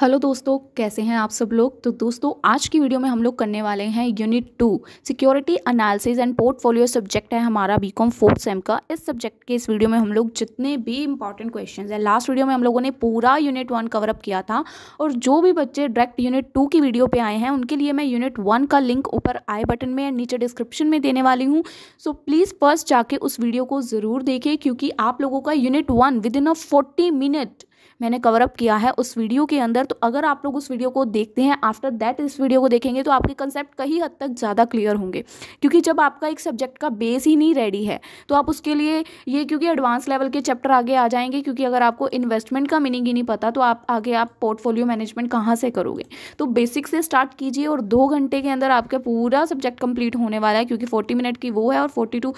hello दोस्तों कैसे हैं आप सब लोग तो दोस्तों आज की वीडियो में हम लोग करने वाले हैं unit two security analysis and portfolio subject है हमारा बी कॉम फोर्थ सेम का इस सब्जेक्ट के इस वीडियो में हम लोग जितने भी इंपॉर्टेंट क्वेश्चन हैं लास्ट वीडियो में हम लोगों ने पूरा यूनिट वन कवरअप किया था और जो भी बच्चे डायरेक्ट यूनिट टू की वीडियो पर आए हैं उनके लिए मैं यूनिट वन का लिंक ऊपर आई बटन में नीचे डिस्क्रिप्शन में देने वाली हूँ सो प्लीज़ फर्स्ट जाके उस वीडियो को ज़रूर देखें क्योंकि आप लोगों का unit one within a forty minute मैंने कवर अप किया है उस वीडियो के अंदर तो अगर आप लोग उस वीडियो को देखते हैं आफ्टर दैट इस वीडियो को देखेंगे तो आपके कंसेप्ट कहीं हद तक ज़्यादा क्लियर होंगे क्योंकि जब आपका एक सब्जेक्ट का बेस ही नहीं रेडी है तो आप उसके लिए ये क्योंकि एडवांस लेवल के चैप्टर आगे आ जाएंगे क्योंकि अगर आपको इन्वेस्टमेंट का मीनिंग ही नहीं पता तो आप आगे आप पोर्टफोलियो मैनेजमेंट कहाँ से करोगे तो बेसिक से स्टार्ट कीजिए और दो घंटे के अंदर आपका पूरा सब्जेक्ट कंप्लीट होने वाला है क्योंकि फोर्टी मिनट की वो है और फोर्टी टू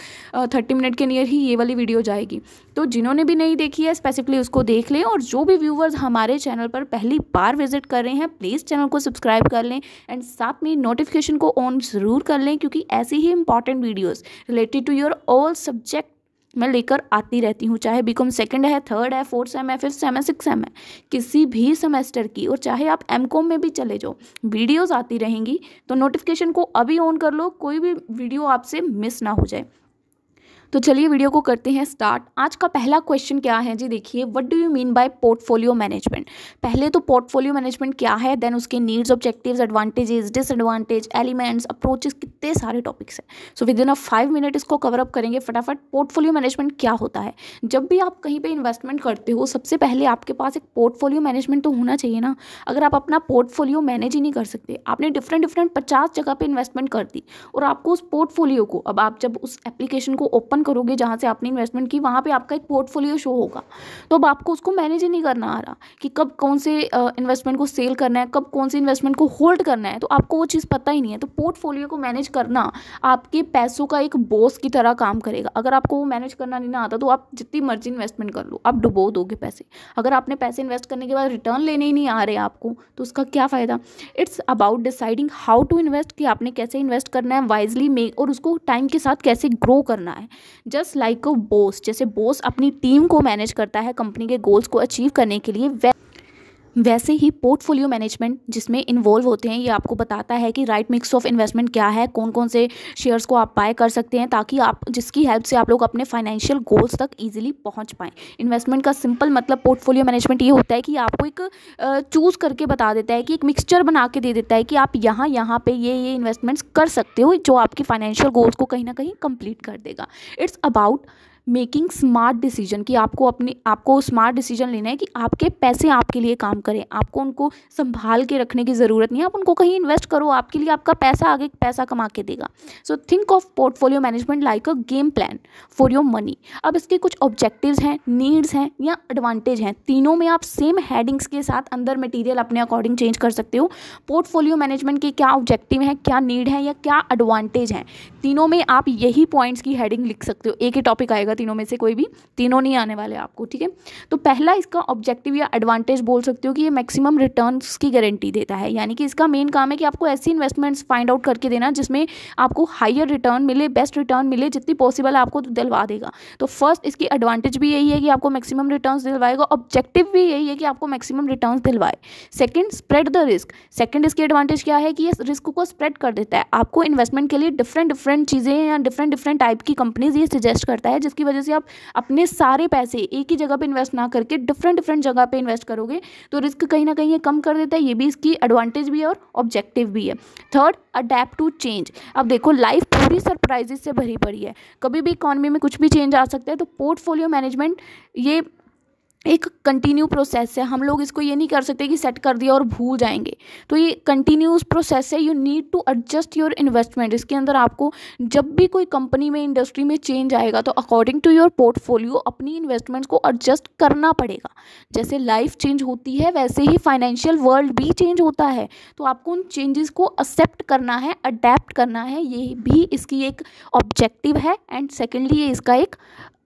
थर्टी मिनट के नियर ही ये वाली वीडियो जाएगी तो जिन्होंने भी नहीं देखी है स्पेसिफिकली उसको देख लें और जो भी व्यूवर्स हमारे चैनल पर पहली बार विजिट कर रहे हैं प्लीज़ चैनल को सब्सक्राइब कर लें एंड साथ में नोटिफिकेशन को ऑन ज़रूर कर लें क्योंकि ऐसी ही important videos related to your all subject मैं लेकर आती रहती हूँ चाहे बीकॉम सेकेंड है थर्ड है फोर्थ सेम है फिफ्थ सेम है सिक्स सेम है किसी भी सेमेस्टर की और चाहे आप एम कॉम में भी चले जाओ वीडियोस आती रहेंगी तो नोटिफिकेशन को अभी ऑन कर लो कोई भी वीडियो आपसे मिस ना हो जाए तो चलिए वीडियो को करते हैं स्टार्ट आज का पहला क्वेश्चन क्या है जी देखिए what do you mean by portfolio management पहले तो पोर्टफोलियो मैनेजमेंट क्या है देन उसके needs objectives advantages disadvantage elements approaches कितने सारे टॉपिक्स हैं so within a five minute इसको कवरअप करेंगे फटाफट पोर्टफोलियो मैनेजमेंट क्या होता है जब भी आप कहीं पर इन्वेस्टमेंट करते हो सबसे पहले आपके पास एक पोर्टफोलियो मैनेजमेंट तो होना चाहिए ना अगर आप अपना पोर्टफोलियो मैनेज ही नहीं कर सकते आपने डिफरेंट डिफरेंट पचास जगह पर इन्वेस्टमेंट कर दी और आपको उस पोर्टफोलियो को अब आप जब उस एप्लीकेशन को ओपन करोगे जहाँ से आपने इन्वेस्टमेंट की वहाँ पर आपका एक पोर्टफोलियो शो होगा तो अब आपको उसको मैनेज ही नहीं करना आ रहा कि कब कौन से इन्वेस्टमेंट को सेल करना है कब कौन से इन्वेस्टमेंट को होल्ड करना है तो आपको वो चीज़ पता ही नहीं है तो पोर्टफोलियो को मैनेज करना आपके पैसों का एक बोस की तरह काम करेगा अगर आपको वो मैनेज करना नहीं ना आता तो आप जितनी मर्जी इन्वेस्टमेंट कर लो आप डुबो दोगे पैसे अगर आपने पैसे इन्वेस्ट करने के बाद रिटर्न लेने ही नहीं आ रहे आपको तो उसका क्या फ़ायदा it's about deciding how to invest कि आपने कैसे इन्वेस्ट करना है वाइजली मेक और उसको टाइम के साथ कैसे ग्रो करना है जस्ट लाइक अ बोस जैसे बोस अपनी टीम को मैनेज करता है कंपनी के गोल्स को अचीव करने के लिए वैसे ही पोर्टफोलियो मैनेजमेंट जिसमें इन्वॉल्व होते हैं ये आपको बताता है कि राइट मिक्स ऑफ इन्वेस्टमेंट क्या है कौन कौन से शेयर्स को आप बाय कर सकते हैं ताकि आप जिसकी हेल्प से आप लोग अपने फाइनेंशियल गोल्स तक इजीली पहुंच पाएँ इन्वेस्टमेंट का सिंपल मतलब पोर्टफोलियो मैनेजमेंट ये होता है कि आपको एक चूज़ करके बता देता है कि एक मिक्सचर बना के दे देता है कि आप यहाँ यहाँ पर ये ये इन्वेस्टमेंट्स कर सकते हो जो आपके फाइनेंशियल गोल्स को कहीं ना कहीं कंप्लीट कर देगा it's about making smart decision कि आपको अपने आपको स्मार्ट डिसीजन लेना है कि आपके पैसे आपके लिए काम करें आपको उनको संभाल के रखने की ज़रूरत नहीं है आप उनको कहीं इन्वेस्ट करो आपके लिए आपका पैसा आगे पैसा कमा के देगा so think of portfolio management like a game plan for your money अब इसके कुछ ऑब्जेक्टिव्स हैं नीड्स हैं या एडवांटेज हैं तीनों में आप सेम हेडिंग्स के साथ अंदर मटीरियल अपने अकॉर्डिंग चेंज कर सकते हो पोर्टफोलियो मैनेजमेंट के क्या ऑब्जेक्टिव हैं क्या नीड है या क्या एडवांटेज हैं तीनों में आप यही पॉइंट्स की हेडिंग लिख सकते हो एक ही टॉपिक आएगा जाएगा तीनों में से कोई भी तीनों नहीं आने वाले आपको ठीक है तो पहला इसका ऑब्जेक्टिव या एडवांटेज बोल सकते हो कि ये मैक्सिमम रिटर्न की गारंटी देता है यानी कि इसका मेन काम है कि आपको ऐसी इन्वेस्टमेंट्स फाइंड आउट करके देना जिसमें आपको हाइयर रिटर्न मिले बेस्ट रिटर्न मिले जितनी पॉसिबल आपको दिलवा देगा तो फर्स्ट इसकी एडवांटेज भी यही है कि आपको मैक्सिमम रिटर्न दिलवाएगा ऑब्जेक्टिव भी यही है कि आपको मैक्सिमम रिटर्न दिलवाए second spread the risk second इसकी एडवांटेज क्या है कि ये रिस्क को स्प्रेड कर देता है आपको इन्वेस्टमेंट के लिए डिफरेंट डिफरेंट चीज़ें या डिफरेंट डिफरेंट टाइप की कंपनीज ये सजेस्ट करता है जिसकी जिसकी वजह से आप अपने सारे पैसे एक ही जगह पर इन्वेस्ट ना करके डिफरेंट डिफरेंट जगह पर इन्वेस्ट करोगे तो रिस्क कहीं ना कहीं ये कम कर देता है ये भी इसकी एडवांटेज भी है और ऑब्जेक्टिव भी है थर्ड अडेप्ट टू चेंज अब देखो लाइफ पूरी सरप्राइजेस से भरी पड़ी है कभी भी इकॉनमी में कुछ भी चेंज आ सकता है तो पोर्टफोलियो मैनेजमेंट ये एक कंटिन्यू प्रोसेस है हम लोग इसको ये नहीं कर सकते कि सेट कर दिया और भूल जाएंगे तो ये कंटिन्यूस प्रोसेस है you need to adjust your investment इसके अंदर आपको जब भी कोई कंपनी में इंडस्ट्री में चेंज आएगा तो अकॉर्डिंग टू योर पोर्टफोलियो अपनी इन्वेस्टमेंट्स को एडजस्ट करना पड़ेगा जैसे लाइफ चेंज होती है वैसे ही फाइनेंशियल वर्ल्ड भी चेंज होता है तो आपको उन चेंजेस को एक्सेप्ट करना है अडेप्ट करना है ये भी इसकी एक ऑब्जेक्टिव है एंड सेकेंडली ये इसका एक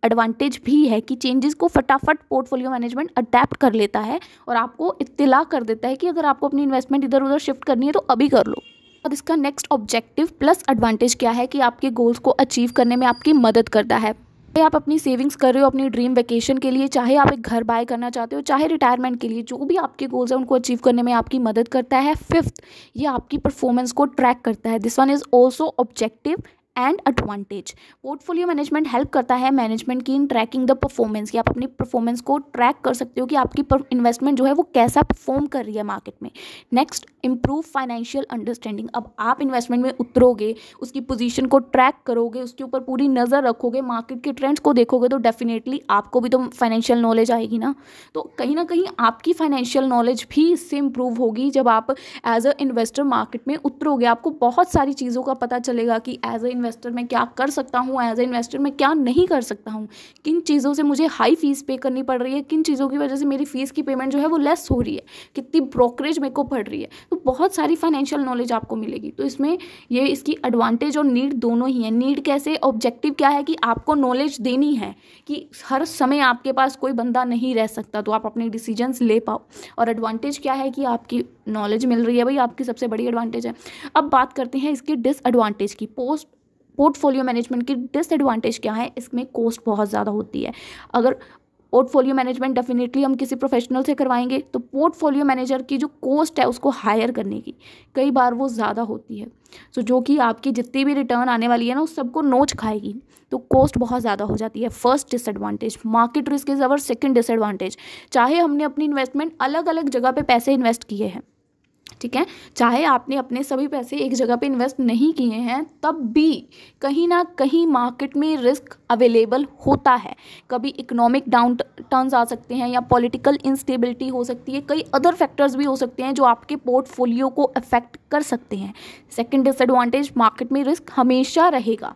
एडवांटेज भी है कि चेंजेस को फटाफट पोर्टफोलियो मैनेजमेंट अडेप्ट कर लेता है और आपको इतला कर देता है कि अगर आपको अपनी इन्वेस्टमेंट इधर उधर शिफ्ट करनी है तो अभी कर लो और इसका नेक्स्ट ऑब्जेक्टिव प्लस एडवांटेज क्या है कि आपके गोल्स को अचीव करने में आपकी मदद करता है चाहे आप अपनी सेविंग्स कर रहे हो अपनी ड्रीम वेकेशन के लिए चाहे आप एक घर बाय करना चाहते हो चाहे रिटायरमेंट के लिए जो भी आपके गोल्स हैं उनको अचीव करने में आपकी मदद करता है फिफ्थ ये आपकी परफॉर्मेंस को ट्रैक करता है this one is also objective and advantage portfolio management help करता है मैनेजमेंट की इन ट्रैकिंग द परफॉर्मेंस कि आप अपनी परफॉर्मेंस को ट्रैक कर सकते हो कि आपकी इन्वेस्टमेंट जो है वो कैसा परफॉर्म कर रही है मार्केट में नेक्स्ट इम्प्रूव फाइनेंशियल अंडरस्टैंडिंग अब आप इन्वेस्टमेंट में उतरोगे उसकी पोजीशन को ट्रैक करोगे उसके ऊपर पूरी नज़र रखोगे मार्केट के ट्रेंड्स को देखोगे तो डेफिनेटली आपको भी तो फाइनेंशियल नॉलेज आएगी ना तो कहीं ना कहीं आपकी फाइनेंशियल नॉलेज भी इससे इंप्रूव होगी जब आप एज अ इन्वेस्टर मार्केट में उतरोगे आपको बहुत सारी चीज़ों का पता चलेगा कि एज अ इन्वेस्टर मैं क्या कर सकता हूँ एज ए इन्वेस्टर मैं क्या नहीं कर सकता हूँ किन चीज़ों से मुझे हाई फीस पे करनी पड़ रही है किन चीज़ों की वजह से मेरी फ़ीस की पेमेंट जो है वो लेस हो रही है कितनी ब्रोकरेज मेरे को पड़ रही है तो बहुत सारी फाइनेंशियल नॉलेज आपको मिलेगी तो इसमें ये इसकी एडवांटेज और नीड दोनों ही है नीड कैसे ऑब्जेक्टिव क्या है कि आपको नॉलेज देनी है कि हर समय आपके पास कोई बंदा नहीं रह सकता तो आप अपने डिसीजंस ले पाओ और एडवांटेज क्या है कि आपकी नॉलेज मिल रही है भाई आपकी सबसे बड़ी एडवांटेज है अब बात करते हैं इसकी डिसएडवांटेज की पोस्ट पोर्टफोलियो मैनेजमेंट की डिसएडवांटेज क्या है इसमें कॉस्ट बहुत ज़्यादा होती है अगर पोर्टफोलियो मैनेजमेंट डेफिनेटली हम किसी प्रोफेशनल से करवाएंगे तो पोर्टफोलियो मैनेजर की जो कॉस्ट है उसको हायर करने की कई बार वो ज़्यादा होती है सो so, जो कि आपकी जितनी भी रिटर्न आने वाली है ना उस सबको नोच खाएगी तो कॉस्ट बहुत ज़्यादा हो जाती है first disadvantage market risk is our second disadvantage चाहे हमने अपनी इन्वेस्टमेंट अलग अलग जगह पर पैसे इन्वेस्ट किए हैं ठीक है चाहे आपने अपने सभी पैसे एक जगह पे इन्वेस्ट नहीं किए हैं तब भी कहीं ना कहीं मार्केट में रिस्क अवेलेबल होता है कभी इकोनॉमिक डाउन टर्न्स आ सकते हैं या पॉलिटिकल इंस्टेबिलिटी हो सकती है कई अदर फैक्टर्स भी हो सकते हैं जो आपके पोर्टफोलियो को अफेक्ट कर सकते हैं सेकेंड डिसएडवांटेज मार्केट में रिस्क हमेशा रहेगा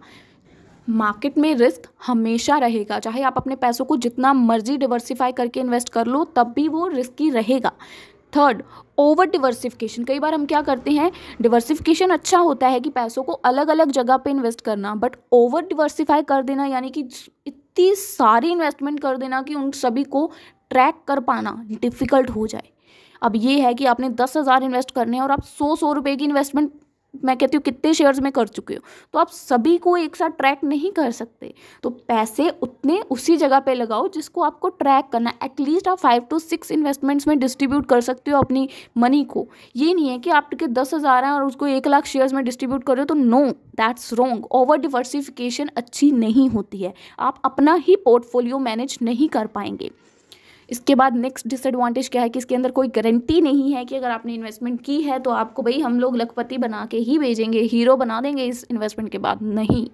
मार्केट में रिस्क हमेशा रहेगा चाहे आप अपने पैसों को जितना मर्जी डिवर्सिफाई करके इन्वेस्ट कर लो तब भी वो रिस्की रहेगा थर्ड ओवर डिवर्सिफिकेशन कई बार हम क्या करते हैं डिवर्सिफिकेशन अच्छा होता है कि पैसों को अलग अलग जगह पे इन्वेस्ट करना बट ओवर डिवर्सिफाई कर देना यानी कि इतनी सारी इन्वेस्टमेंट कर देना कि उन सभी को ट्रैक कर पाना डिफ़िकल्ट हो जाए अब ये है कि आपने दस हज़ार इन्वेस्ट करने हैं और आप सौ सौ रुपये की इन्वेस्टमेंट मैं कहती हूँ कितने शेयर्स में कर चुके हो तो आप सभी को एक साथ ट्रैक नहीं कर सकते तो पैसे उतने उसी जगह पे लगाओ जिसको आपको ट्रैक करना एटलीस्ट आप फाइव टू सिक्स इन्वेस्टमेंट्स में डिस्ट्रीब्यूट कर सकते हो अपनी मनी को ये नहीं है कि आपके दस हज़ार हैं और उसको एक लाख शेयर्स में डिस्ट्रीब्यूट कर रहे हो तो no that's wrong over diversification अच्छी नहीं होती है आप अपना ही पोर्टफोलियो मैनेज नहीं कर पाएंगे इसके बाद नेक्स्ट डिसएडवांटेज क्या है कि इसके अंदर कोई गारंटी नहीं है कि अगर आपने इन्वेस्टमेंट की है तो आपको भाई हम लोग लखपति बना के ही भेजेंगे हीरो बना देंगे इस इन्वेस्टमेंट के बाद नहीं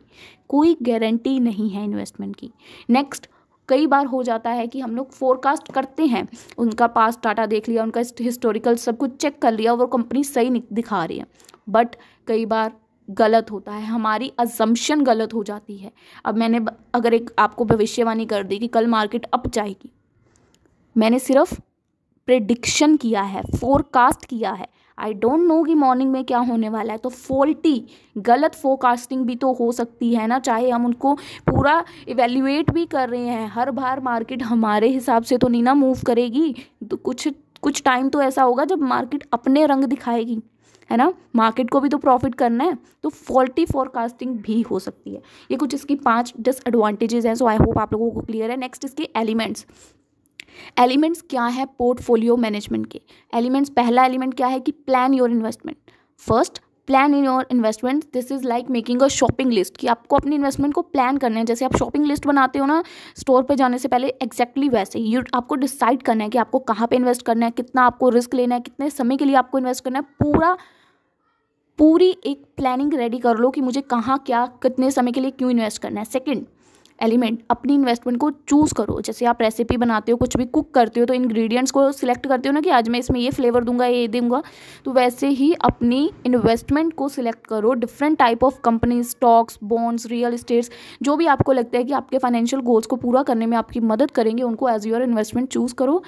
कोई गारंटी नहीं है इन्वेस्टमेंट की नेक्स्ट कई बार हो जाता है कि हम लोग फोरकास्ट करते हैं उनका पास डाटा देख लिया उनका हिस्टोरिकल सब कुछ चेक कर लिया और वो कंपनी सही दिखा रही है बट कई बार गलत होता है हमारी अजम्पशन गलत हो जाती है अब मैंने अगर एक आपको भविष्यवाणी कर दी कि कल मार्केट अप जाएगी मैंने सिर्फ प्रिडिक्शन किया है फोरकास्ट किया है आई डोंट नो कि मॉर्निंग में क्या होने वाला है तो फोल्टी गलत फोरकास्टिंग भी तो हो सकती है ना चाहे हम उनको पूरा इवेल्यूएट भी कर रहे हैं हर बार मार्केट हमारे हिसाब से तो नहीं ना मूव करेगी तो कुछ कुछ टाइम तो ऐसा होगा जब मार्केट अपने रंग दिखाएगी है ना मार्केट को भी तो प्रॉफिट करना है तो फॉल्टी फोरकास्टिंग भी हो सकती है ये कुछ इसकी पांच डिसएडवांटेजेस हैं सो आई होप आप लोगों को क्लियर है नेक्स्ट इसके एलिमेंट्स एलिमेंट्स क्या है पोर्टफोलियो मैनेजमेंट के एलिमेंट्स पहला एलिमेंट क्या है कि plan your investment first plan in your investment this is like making a shopping list कि आपको अपनी इन्वेस्टमेंट को प्लान करना है जैसे आप शॉपिंग लिस्ट बनाते हो ना स्टोर पर जाने से पहले एक्जैक्टली exactly वैसे यू आपको डिसाइड करना है कि आपको कहाँ पर इन्वेस्ट करना है कितना आपको रिस्क लेना है कितने समय के लिए आपको इन्वेस्ट करना है पूरा पूरी एक प्लानिंग रेडी कर लो कि मुझे कहाँ क्या कितने समय के लिए क्यों इन्वेस्ट करना है सेकेंड एलिमेंट अपनी इन्वेस्टमेंट को चूज़ करो जैसे आप रेसिपी बनाते हो कुछ भी कुक करते हो तो इंग्रेडिएंट्स को सिलेक्ट करते हो ना कि आज मैं इसमें ये फ्लेवर दूंगा ये दूंगा तो वैसे ही अपनी इन्वेस्टमेंट को सिलेक्ट करो different type of company stocks bonds real estates जो भी आपको लगता है कि आपके फाइनेंशियल गोल्स को पूरा करने में आपकी मदद करेंगे उनको एज योर इन्वेस्टमेंट चूज़ करो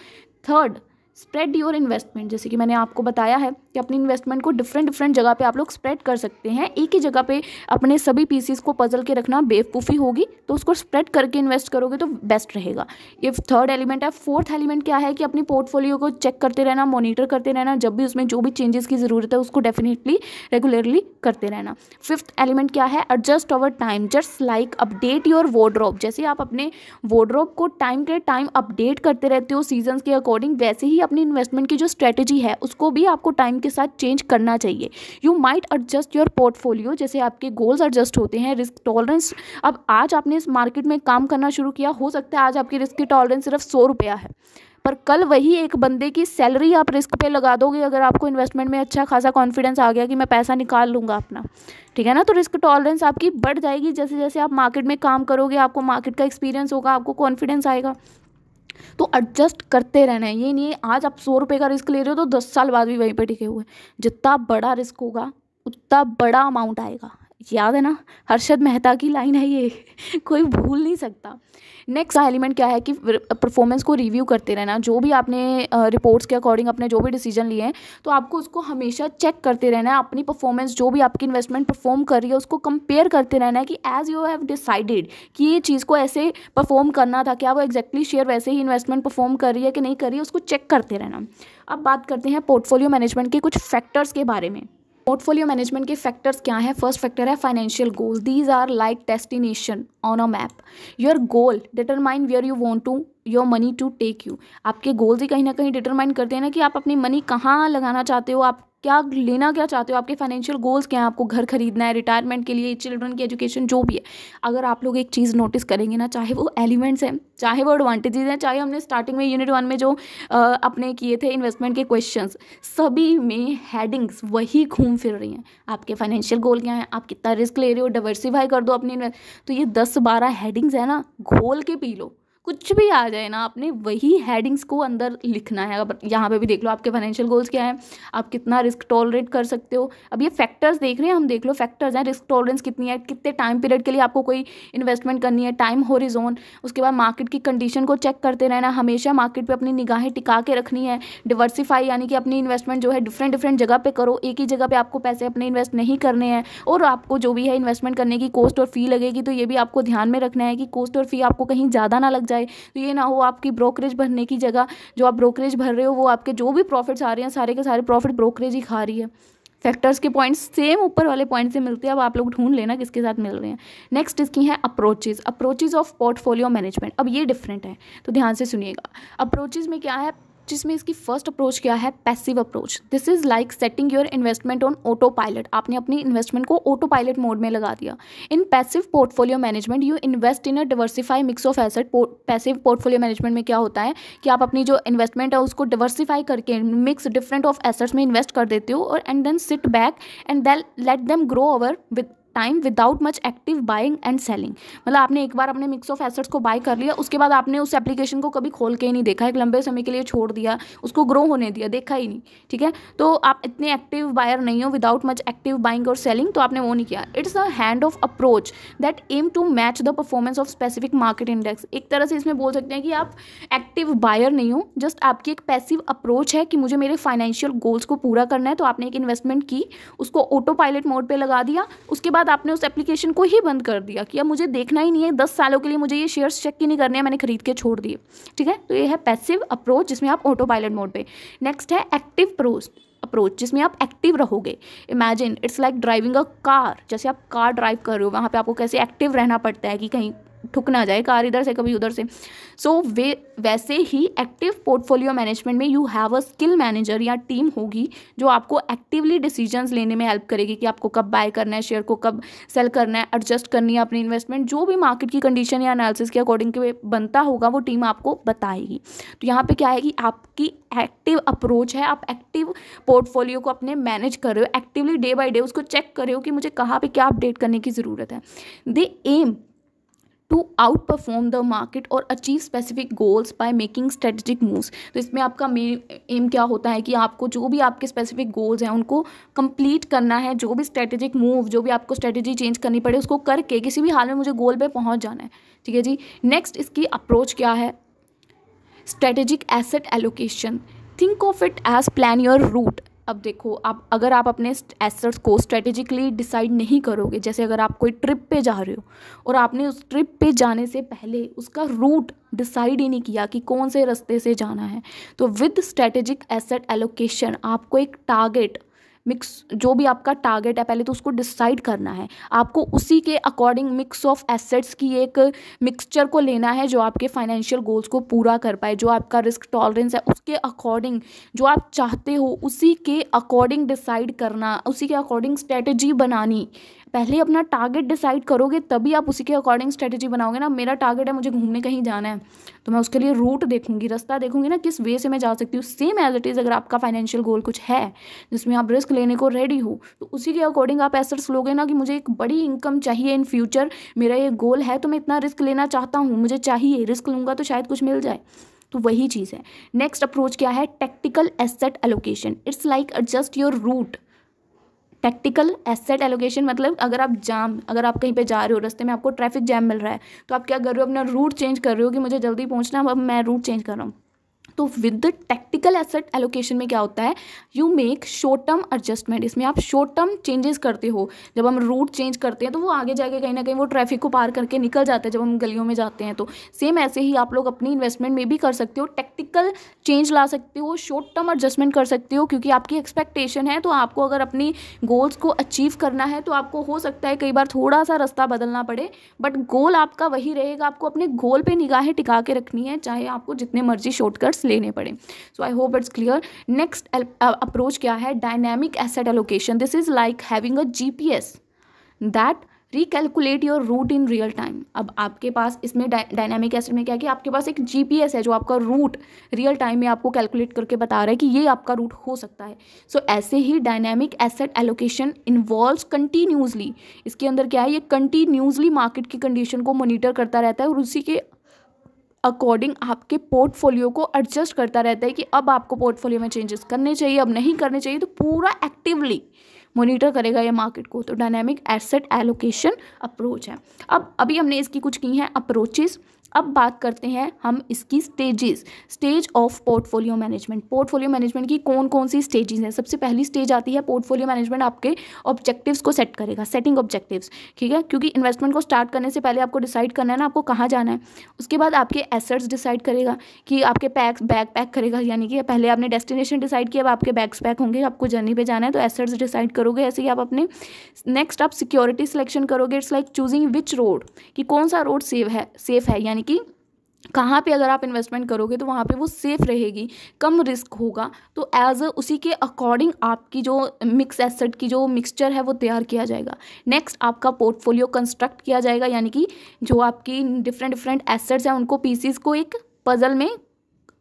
थर्ड स्प्रेड योर इन्वेस्टमेंट जैसे कि मैंने आपको बताया है कि अपनी इन्वेस्टमेंट को डिफरेंट डिफरेंट जगह पे आप लोग स्प्रेड कर सकते हैं एक ही जगह पे अपने सभी पीसीज को पजल के रखना बेवकूफ़ी होगी तो उसको स्प्रेड करके इन्वेस्ट करोगे तो बेस्ट रहेगा ये थर्ड एलिमेंट है फोर्थ एलिमेंट क्या है कि अपनी पोर्टफोलियो को चेक करते रहना मॉनिटर करते रहना जब भी उसमें जो भी चेंजेस की ज़रूरत है उसको डेफिनेटली रेगुलरली करते रहना फिफ्थ एलिमेंट क्या है adjust over time just like update your wardrobe जैसे आप अपने वोड्रॉप को टाइम के टाइम अपडेट करते रहते हो सीजन के अकॉर्डिंग वैसे ही अपनी इन्वेस्टमेंट की जो स्ट्रेटेजी है उसको भी आपको टाइम के के साथ चेंज करना चाहिए you might adjust your portfolio जैसे आपके गोल्स एडजस्ट होते हैं रिस्क टॉलरेंस अब आज आपने इस मार्केट में काम करना शुरू किया हो सकता है आज आपकी रिस्क की टॉलरेंस सिर्फ सौ रुपया है पर कल वही एक बंदे की सैलरी आप रिस्क पे लगा दोगे अगर आपको इन्वेस्टमेंट में अच्छा खासा कॉन्फिडेंस आ गया कि मैं पैसा निकाल लूँगा अपना ठीक है ना तो रिस्क टॉलरेंस आपकी बढ़ जाएगी जैसे जैसे आप मार्केट में काम करोगे आपको मार्केट का एक्सपीरियंस होगा आपको कॉन्फिडेंस आएगा तो एडजस्ट करते रहना है ये नहीं आज आप सौ रुपये का रिस्क ले रहे हो तो दस साल बाद भी वहीं पर टिके हुए जितना बड़ा रिस्क होगा उतना बड़ा अमाउंट आएगा याद है ना हर्षद मेहता की लाइन है ये कोई भूल नहीं सकता नेक्स्ट एलिमेंट क्या है कि परफॉर्मेंस को रिव्यू करते रहना जो भी आपने रिपोर्ट्स के अकॉर्डिंग अपने जो भी डिसीजन लिए हैं तो आपको उसको हमेशा चेक करते रहना है अपनी परफॉर्मेंस जो भी आपकी इन्वेस्टमेंट परफॉर्म कर रही है उसको कंपेयर करते रहना है कि एज़ यू हैव डिसाइडेड कि ये चीज़ को ऐसे परफॉर्म करना था क्या वो एग्जैक्टली शेयर वैसे ही इन्वेस्टमेंट परफॉर्म कर रही है कि नहीं कर रही है उसको चेक करते रहना अब बात करते हैं पोर्टफोलियो मैनेजमेंट के कुछ फैक्टर्स के बारे में पोर्टफोलियो मैनेजमेंट के फैक्टर्स क्या हैं फर्स्ट फैक्टर है financial goal these are like destination on a map your goal determine where you want to your money to take you आपके गोल्स ही कहीं ना कहीं डिटरमाइन करते हैं ना कि आप अपनी मनी कहाँ लगाना चाहते हो आप क्या लेना क्या चाहते हो आपके फाइनेंशियल गोल्स क्या हैं आपको घर खरीदना है रिटायरमेंट के लिए चिल्ड्रन की एजुकेशन जो भी है अगर आप लोग एक चीज़ नोटिस करेंगे ना चाहे वो एलिमेंट्स हैं चाहे वो एडवांटेजेस हैं चाहे हमने स्टार्टिंग में यूनिट वन में जो आ, अपने किए थे इन्वेस्टमेंट के क्वेश्चन सभी में हेडिंग्स वही घूम फिर रही हैं आपके फाइनेंशियल गोल क्या हैं आप कितना रिस्क ले रहे हो डाइवर्सिफाई कर दो अपनी तो ये दस बारह हेडिंग्स हैं ना घोल के पी लो कुछ भी आ जाए ना आपने वही हेडिंग्स को अंदर लिखना है अब यहाँ पे भी देख लो आपके फाइनेंशियल गोल्स क्या हैं आप कितना रिस्क टॉलरेट कर सकते हो अब ये फैक्टर्स देख रहे हैं हम देख लो फैक्टर्स हैं रिस्क टॉलरेंस कितनी है कितने टाइम पीरियड के लिए आपको कोई इन्वेस्टमेंट करनी है टाइम होरिजोन उसके बाद मार्केट की कंडीशन को चेक करते रहना हमेशा मार्केट पर अपनी निगाहें टिका के रखनी है डिवर्सिफाई यानी कि अपनी इन्वेस्टमेंट जो है डिफरेंट डिफरेंट जगह पर करो एक ही जगह पर आपको पैसे अपने इन्वेस्ट नहीं करने हैं और आपको जो भी है इन्वेस्टमेंट करने की कॉस्ट और फ़ी लगेगी तो ये भी आपको ध्यान में रखना है कि कॉस्ट और फ़ी आपको कहीं ज़्यादा ना लग जाए जाए तो ये ना हो आपकी ब्रोकरेज भरने की जगह जो आप ब्रोकरेज भर रहे हो वो आपके जो भी प्रॉफिट्स आ रहे हैं सारे के सारे प्रॉफिट ब्रोकरेज ही खा रही है फैक्टर्स के पॉइंट्स सेम ऊपर वाले पॉइंट से मिलते हैं अब आप लोग ढूंढ लेना किसके साथ मिल रहे हैं नेक्स्ट इसकी है approaches approaches of portfolio management अब ये डिफरेंट है तो ध्यान से सुनिएगा अप्रोचेज में क्या है जिसमें इसकी फर्स्ट अप्रोच क्या है passive approach this is like setting your investment on autopilot आपने अपनी इन्वेस्टमेंट को ऑटो पायलट मोड में लगा दिया in passive portfolio management you invest in a diversify mix of asset passive portfolio management में क्या होता है कि आप अपनी जो इन्वेस्टमेंट है उसको डिवर्सिफाई करके मिक्स डिफरेंट ऑफ एसेट्स में इन्वेस्ट कर देते हो और and then sit back and then let them grow over with time without much active buying and selling मतलब आपने एक बार अपने मिक्स ऑफ एसेट्स को बाय कर लिया उसके बाद आपने उस एप्लीकेशन को कभी खोल के ही नहीं देखा एक लंबे समय के लिए छोड़ दिया उसको ग्रो होने दिया देखा ही नहीं ठीक है तो आप इतने एक्टिव बायर नहीं हो विदाउट मच एक्टिव बाइंग और सेलिंग तो आपने वो नहीं किया it's a hand off approach that aim to match the performance of specific market index एक तरह से इसमें बोल सकते हैं कि आप एक्टिव बायर नहीं हो जस्ट आपकी एक पैसिव अप्रोच है कि मुझे मेरे फाइनेंशियल गोल्स को पूरा करना है तो आपने एक इन्वेस्टमेंट की उसको ऑटो पायलट मोड पर लगा दिया उसके बाद बाद आपने उस एप्लीकेशन को ही बंद कर दिया कि अब मुझे देखना ही नहीं है दस सालों के लिए मुझे ये शेयर्स चेक ही नहीं करने हैं मैंने खरीद के छोड़ दिए ठीक है तो ये है पैसिव अप्रोच जिसमें आप ऑटो पायलट मोड पर नेक्स्ट है एक्टिव प्रोस अप्रोच जिसमें आप एक्टिव रहोगे imagine it's like driving a car जैसे आप कार ड्राइव कर रहे हो वहाँ पे आपको कैसे एक्टिव रहना पड़ता है कि कहीं ठुक ना जाए कार इधर से कभी उधर से सो so, वे वैसे ही एक्टिव पोर्टफोलियो मैनेजमेंट में you have a skill manager या टीम होगी जो आपको एक्टिवली डिसीजंस लेने में हेल्प करेगी कि आपको कब बाय करना है शेयर को कब सेल करना है एडजस्ट करनी है अपनी इन्वेस्टमेंट जो भी मार्केट की कंडीशन या एनालिसिस के अकॉर्डिंग के बनता होगा वो टीम आपको बताएगी तो यहाँ पर क्या है कि आपकी एक्टिव अप्रोच है आप एक्टिव पोर्टफोलियो को अपने मैनेज कर रहे हो एक्टिवली डे बाई डे उसको चेक कर रहे हो कि मुझे कहाँ पर क्या अपडेट करने की ज़रूरत है they aim to outperform the market और achieve specific goals by making strategic moves तो इसमें आपका मेन एम क्या होता है कि आपको जो भी आपके स्पेसिफिक गोल्स हैं उनको कंप्लीट करना है जो भी स्ट्रेटेजिक मूव जो भी आपको स्ट्रेटेजी चेंज करनी पड़े उसको करके किसी भी हाल में मुझे गोल पे पहुंच जाना है ठीक है जी नेक्स्ट इसकी अप्रोच क्या है strategic asset allocation think of it as plan your route अब देखो आप अगर आप अपने एसेट्स को स्ट्रेटेजिकली डिसाइड नहीं करोगे जैसे अगर आप कोई ट्रिप पे जा रहे हो और आपने उस ट्रिप पे जाने से पहले उसका रूट डिसाइड ही नहीं किया कि कौन से रास्ते से जाना है तो विद स्ट्रेटेजिक एसेट एलोकेशन आपको एक टारगेट मिक्स जो भी आपका टारगेट है पहले तो उसको डिसाइड करना है आपको उसी के अकॉर्डिंग मिक्स ऑफ एसेट्स की एक मिक्सचर को लेना है जो आपके फाइनेंशियल गोल्स को पूरा कर पाए जो आपका रिस्क टॉलरेंस है उसके अकॉर्डिंग जो आप चाहते हो उसी के अकॉर्डिंग डिसाइड करना उसी के अकॉर्डिंग स्ट्रेटजी बनानी पहले अपना टारगेट डिसाइड करोगे तभी आप उसी के अकॉर्डिंग स्ट्रेटेजी बनाओगे ना मेरा टारगेट है मुझे घूमने कहीं जाना है तो मैं उसके लिए रूट देखूंगी रास्ता देखूंगी ना किस वे से मैं जा सकती हूँ सेम एज इट इज़ अगर आपका फाइनेंशियल गोल कुछ है जिसमें आप रिस्क लेने को रेडी हो तो उसी के अकॉर्डिंग आप एसेट्स लोगे ना कि मुझे एक बड़ी इनकम चाहिए इन फ्यूचर मेरा ये गोल है तो मैं इतना रिस्क लेना चाहता हूँ मुझे चाहिए रिस्क लूँगा तो शायद कुछ मिल जाए तो वही चीज़ है नेक्स्ट अप्रोच क्या है tactical asset allocation it's like adjust your route tactical asset allocation मतलब अगर आप जाम अगर आप कहीं पे जा रहे हो रास्ते में आपको ट्रैफिक जाम मिल रहा है तो आप क्या कर रहे हो अपना रूट चेंज कर रहे हो कि मुझे जल्दी पहुंचना अब मैं रूट चेंज कर रहा हूँ तो with the tactical asset allocation में क्या होता है you make short term adjustment इसमें आप शॉर्ट टर्म चेंजेस करते हो जब हम रूट चेंज करते हैं तो वो आगे जाके कहीं ना कहीं वो ट्रैफिक को पार करके निकल जाते हैं जब हम गलियों में जाते हैं तो सेम ऐसे ही आप लोग अपनी इन्वेस्टमेंट में भी कर सकते हो टेक्टिकल चेंज ला सकते हो शॉर्ट टर्म एडजस्टमेंट कर सकते हो क्योंकि आपकी एक्सपेक्टेशन है तो आपको अगर अपनी गोल्स को अचीव करना है तो आपको हो सकता है कई बार थोड़ा सा रास्ता बदलना पड़े बट गोल आपका वही रहेगा आपको अपने गोल पे निगाहें टिका के रखनी है चाहे आपको जितने मर्जी शॉर्टकट्स लेने पड़े so I hope it's clear next approach क्या है dynamic asset allocation this is like having a G P S that recalculate your route in real time अब आपके पास इसमें डायनेमिक एसेट में क्या है कि आपके पास एक जी पी एस है जो आपका रूट रियल टाइम में आपको कैलकुलेट करके बता रहा है कि ये आपका रूट हो सकता है सो so, ऐसे ही dynamic asset allocation involve continuously इसके अंदर क्या है ये कंटिन्यूसली मार्केट की कंडीशन को मोनिटर करता रहता है और उसी के अकॉर्डिंग आपके पोर्टफोलियो को एडजस्ट करता रहता है कि अब आपको पोर्टफोलियो में चेंजेस करने चाहिए अब नहीं करने चाहिए तो पूरा एक्टिवली मॉनिटर करेगा ये मार्केट को तो डायनेमिक एसेट एलोकेशन अप्रोच है अब अभी हमने इसकी कुछ की हैं अप्रोचेज़ अब बात करते हैं हम इसकी stages stage of portfolio management portfolio management की कौन कौन सी स्टेजेस हैं सबसे पहली स्टेज आती है पोर्टफोलियो मैनेजमेंट आपके ऑब्जेक्टिव्स को सेट करेगा सेटिंग ऑब्जेक्टिव्स ठीक है क्योंकि इन्वेस्टमेंट को स्टार्ट करने से पहले आपको डिसाइड करना है ना आपको कहाँ जाना है उसके बाद आपके एसेट्स डिसाइड करेगा कि आपके पैक्स बैग पैक करेगा यानी कि पहले आपने डेस्टिनेशन डिसाइड किया अब आपके बैग्स पैक होंगे आपको जर्नी पर जाना है तो एसेट्स डिसाइड करोगे ऐसे ही आप अपने नेक्स्ट आप सिक्योरिटी सिलेक्शन करोगे it's like choosing which road कि कौन सा रोड सेफ है सेफ है यानी कि कहाँ पे अगर आप इन्वेस्टमेंट करोगे तो वहाँ पे वो सेफ़ रहेगी कम रिस्क होगा तो एज उसी के अकॉर्डिंग आपकी जो मिक्स एसेट की जो मिक्सचर है वो तैयार किया जाएगा नेक्स्ट आपका पोर्टफोलियो कंस्ट्रक्ट किया जाएगा यानी कि जो आपकी डिफरेंट डिफरेंट एसेट्स हैं उनको पीसीस को एक पज़ल में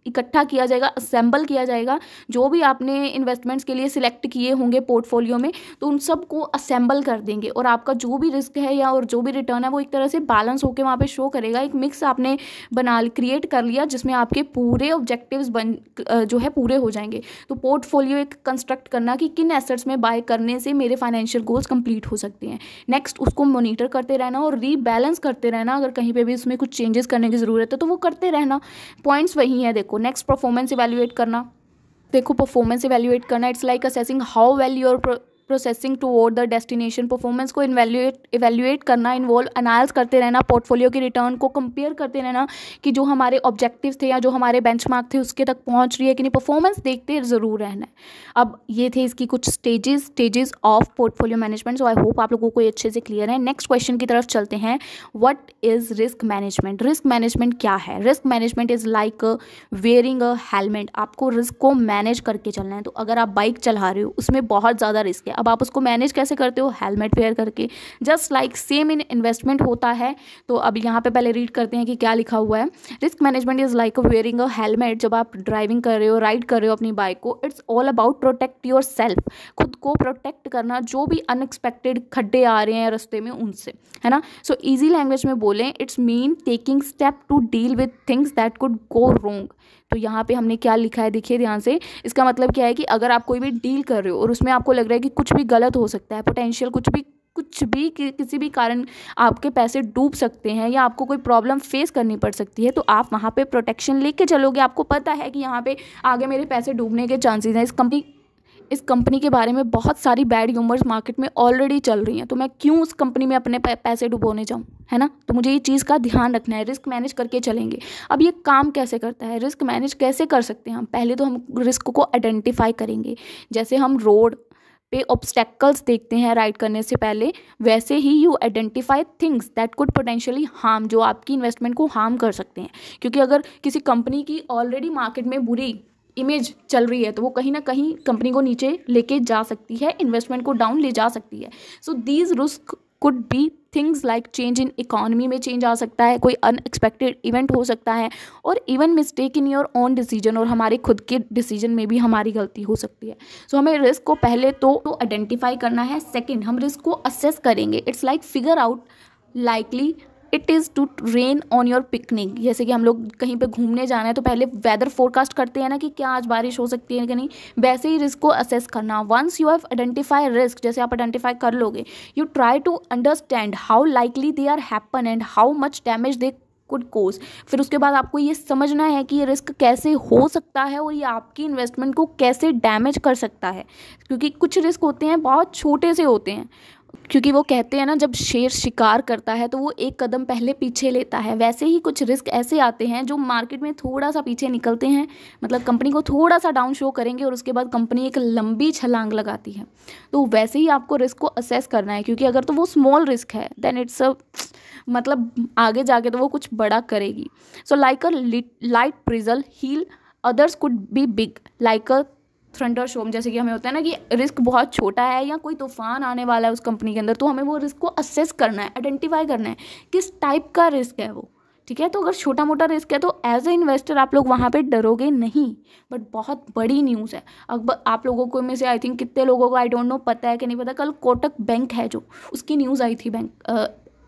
इकट्ठा किया जाएगा असेंबल किया जाएगा जो भी आपने इन्वेस्टमेंट्स के लिए सिलेक्ट किए होंगे पोर्टफोलियो में तो उन सब को असेंबल कर देंगे और आपका जो भी रिस्क है या और जो भी रिटर्न है वो एक तरह से बैलेंस होकर वहाँ पर शो करेगा एक मिक्स आपने बना क्रिएट कर लिया जिसमें आपके पूरे ऑब्जेक्टिव बन जो है पूरे हो जाएंगे तो पोर्टफोलियो एक कंस्ट्रक्ट करना कि किन एसेट्स में बाय करने से मेरे फाइनेंशियल गोल्स कंप्लीट हो सकते हैं नेक्स्ट उसको मोनिटर करते रहना और रीबैलेंस करते रहना अगर कहीं पर भी उसमें कुछ चेंजेस करने की ज़रूरत है तो वो करते रहना पॉइंट्स वही है देखो आपको नेक्स्ट परफॉर्मेंस इवेल्यूएट करना देखो परफॉर्मेंस इवेल्यूएट करना it's like assessing how well your processing toward the destination performance को इवेल्यूएट इवेल्यूएट करना इन्वॉल्व एनाल्स करते रहना पोर्टफोलियो के रिटर्न को कंपेयर करते रहना कि जो हमारे ऑब्जेक्टिव थे या जो हमारे बेंचमार्क थे उसके तक पहुंच रही है कि नहीं परफॉर्मेंस देखते ज़रूर रहना है अब ये थे इसकी कुछ stages stages of portfolio management so I hope आप लोगों को ये अच्छे से क्लियर है नेक्स्ट क्वेश्चन की तरफ चलते हैं what is risk management risk management क्या है risk management is like wearing a helmet आपको रिस्क को मैनेज करके चलना है तो अगर आप बाइक चला रहे हो उसमें बहुत ज़्यादा रिस्क है अब आप उसको मैनेज कैसे करते हो हेलमेट वेयर करके just like same in investment होता है तो अब यहाँ पे पहले रीड करते हैं कि क्या लिखा हुआ है risk management is like wearing a helmet जब आप ड्राइविंग कर रहे हो राइड कर रहे हो अपनी बाइक को it's all about protect yourself खुद को प्रोटेक्ट करना जो भी अनएक्सपेक्टेड खड्डे आ रहे हैं रस्ते में उनसे है ना सो ईजी लैंग्वेज में बोलें it's mean taking step to deal with things that could go wrong तो यहाँ पे हमने क्या लिखा है देखिए ध्यान से इसका मतलब क्या है कि अगर आप कोई भी डील कर रहे हो और उसमें आपको लग रहा है कि कुछ भी गलत हो सकता है पोटेंशियल कुछ भी कुछ भी कि, किसी भी कारण आपके पैसे डूब सकते हैं या आपको कोई प्रॉब्लम फेस करनी पड़ सकती है तो आप वहाँ पे प्रोटेक्शन लेके चलोगे आपको पता है कि यहाँ पे आगे मेरे पैसे डूबने के चांसेस हैं इस कंपनी इस कंपनी के बारे में बहुत सारी बैड ह्यूमर्स मार्केट में ऑलरेडी चल रही हैं तो मैं क्यों उस कंपनी में अपने पैसे डुबोने जाऊँ है ना तो मुझे ये चीज़ का ध्यान रखना है रिस्क मैनेज करके चलेंगे अब ये काम कैसे करता है रिस्क मैनेज कैसे कर सकते हैं हम पहले तो हम रिस्क को आइडेंटिफाई करेंगे जैसे हम रोड पे ऑब्स्टेकल्स देखते हैं राइड करने से पहले वैसे ही you identify things that could potentially harm जो आपकी इन्वेस्टमेंट को हार्म कर सकते हैं क्योंकि अगर किसी कंपनी की ऑलरेडी मार्केट में बुरी इमेज चल रही है तो वो कहीं ना कहीं कंपनी को नीचे लेके जा सकती है इन्वेस्टमेंट को डाउन ले जा सकती है so these risk could be things like change in economy में चेंज आ सकता है कोई अनएक्सपेक्टेड इवेंट हो सकता है और even mistake in your own decision और हमारे खुद के डिसीजन में भी हमारी गलती हो सकती है सो so, हमें रिस्क को पहले तो आइडेंटिफाई तो करना है सेकेंड हम रिस्क को असेस करेंगे it's like figure out likely it is to rain on your picnic जैसे कि हम लोग कहीं पे घूमने रहे हैं तो पहले वेदर फोरकास्ट करते हैं ना कि क्या आज बारिश हो सकती है कि नहीं वैसे ही रिस्क को असेस करना once you have identify risk जैसे आप आइडेंटिफाई कर लोगे you try to understand how likely they are happen and how much damage they could cause फिर उसके बाद आपको ये समझना है कि ये रिस्क कैसे हो सकता है और ये आपकी इन्वेस्टमेंट को कैसे डैमेज कर सकता है क्योंकि कुछ रिस्क होते हैं बहुत छोटे से होते हैं क्योंकि वो कहते हैं ना जब शेर शिकार करता है तो वो एक कदम पहले पीछे लेता है वैसे ही कुछ रिस्क ऐसे आते हैं जो मार्केट में थोड़ा सा पीछे निकलते हैं मतलब कंपनी को थोड़ा सा डाउन शो करेंगे और उसके बाद कंपनी एक लंबी छलांग लगाती है तो वैसे ही आपको रिस्क को असेस करना है क्योंकि अगर तो वो स्मॉल रिस्क है देन इट्स अ मतलब आगे जाके तो वो कुछ बड़ा करेगी so like a light drizzle while others could be big like a show storm जैसे कि हमें होता है ना कि रिस्क बहुत छोटा है या कोई तूफान आने वाला है उस कंपनी के अंदर तो हमें वो रिस्क को असेस करना है आइडेंटिफाई करना है किस टाइप का रिस्क है वो ठीक है तो अगर छोटा मोटा रिस्क है तो एज ए इन्वेस्टर आप लोग वहाँ पे डरोगे नहीं बट बहुत बड़ी न्यूज़ है अब आप लोगों को में से आई थिंक कितने लोगों को आई डोंट नो पता है कि नहीं पता कल कोटक बैंक है जो उसकी न्यूज़ आई थी बैंक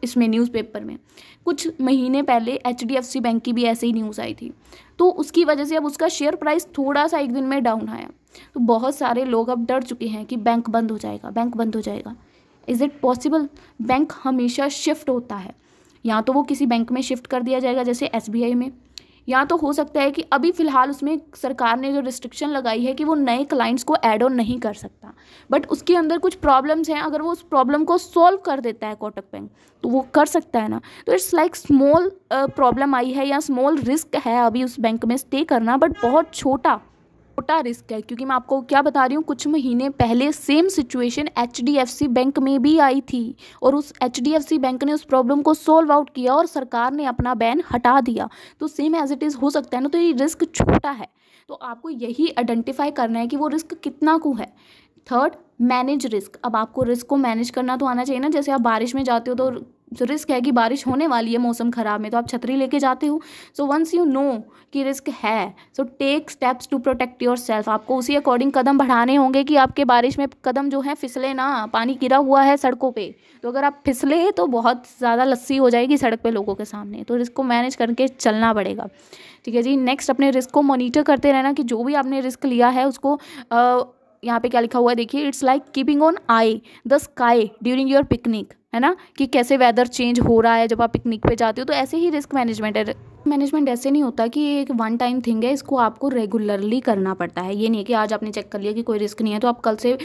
इसमें न्यूज़पेपर में कुछ महीने पहले एच बैंक की भी ऐसे ही न्यूज़ आई थी तो उसकी वजह से अब उसका शेयर प्राइस थोड़ा सा एक दिन में डाउन आया तो बहुत सारे लोग अब डर चुके हैं कि बैंक बंद हो जाएगा बैंक बंद हो जाएगा इज़ इट पॉसिबल बैंक हमेशा शिफ्ट होता है या तो वो किसी बैंक में शिफ्ट कर दिया जाएगा जैसे एस में या तो हो सकता है कि अभी फ़िलहाल उसमें सरकार ने जो रिस्ट्रिक्शन लगाई है कि वो नए क्लाइंट्स को ऐड ऑन नहीं कर सकता बट उसके अंदर कुछ प्रॉब्लम्स हैं अगर वो उस प्रॉब्लम को सॉल्व कर देता है कोटक बैंक तो वो कर सकता है ना तो इट्स लाइक स्मॉल प्रॉब्लम आई है या स्मॉल रिस्क है अभी उस बैंक में स्टे करना बट बहुत छोटा छोटा रिस्क है क्योंकि मैं आपको क्या बता रही हूँ कुछ महीने पहले सेम सिचुएशन एच बैंक में भी आई थी और उस एच बैंक ने उस प्रॉब्लम को सोल्व आउट किया और सरकार ने अपना बैन हटा दिया तो सेम एज इट इज़ हो सकता है ना तो ये रिस्क छोटा है तो आपको यही आइडेंटिफाई करना है कि वो रिस्क कितना को है थर्ड मैनेज रिस्क अब आपको रिस्क को मैनेज करना तो आना चाहिए ना जैसे आप बारिश में जाते हो तो जो रिस्क है कि बारिश होने वाली है मौसम ख़राब में तो आप छतरी लेके जाते हो सो वंस यू नो कि रिस्क है so take steps to protect yourself आपको उसी अकॉर्डिंग कदम बढ़ाने होंगे कि आपके बारिश में कदम जो है फिसले ना पानी गिरा हुआ है सड़कों पे तो अगर आप फिसले तो बहुत ज़्यादा लस्सी हो जाएगी सड़क पे लोगों के सामने तो रिस्क को मैनेज करके चलना पड़ेगा ठीक है जी नेक्स्ट अपने रिस्क को मोनिटर करते रहना कि जो भी आपने रिस्क लिया है उसको आ, यहाँ पे क्या लिखा हुआ है देखिए it's like keeping on eye the sky during your picnic है ना कि कैसे वेदर चेंज हो रहा है जब आप पिकनिक पे जाते हो तो ऐसे ही रिस्क मैनेजमेंट है मैनेजमेंट ऐसे नहीं होता कि एक वन टाइम थिंग है इसको आपको रेगुलरली करना पड़ता है ये नहीं है कि आज आपने चेक कर लिया कि कोई रिस्क नहीं है तो आप कल से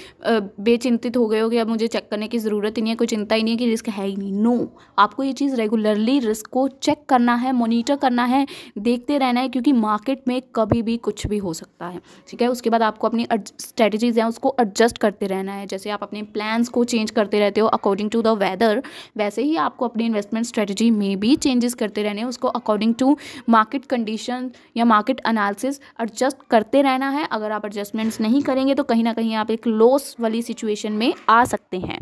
बेचिंतित हो गए हो कि अब मुझे चेक करने की ज़रूरत ही नहीं है कोई चिंता ही नहीं है कि रिस्क है ही नहीं नो आपको ये चीज़ रेगुलरली रिस्क को चेक करना है मोनिटर करना है देखते रहना है क्योंकि मार्केट में कभी भी कुछ भी हो सकता है ठीक है उसके बाद आपको अपनी स्ट्रेटजीज़ हैं उसको एडजस्ट करते रहना है जैसे आप अपने प्लान्स को चेंज करते रहते हो अकॉर्डिंग टू द वेदर वैसे ही आपको अपनी इन्वेस्टमेंट स्ट्रेटजी में भी चेंजेस करते रहने उसको अकॉर्डिंग टू हूँ मार्केट कंडीशन या मार्केट एनालिसिस एडजस्ट करते रहना है अगर आप एडजस्टमेंट्स नहीं करेंगे तो कहीं ना कहीं आप एक लॉस वाली सिचुएशन में आ सकते हैं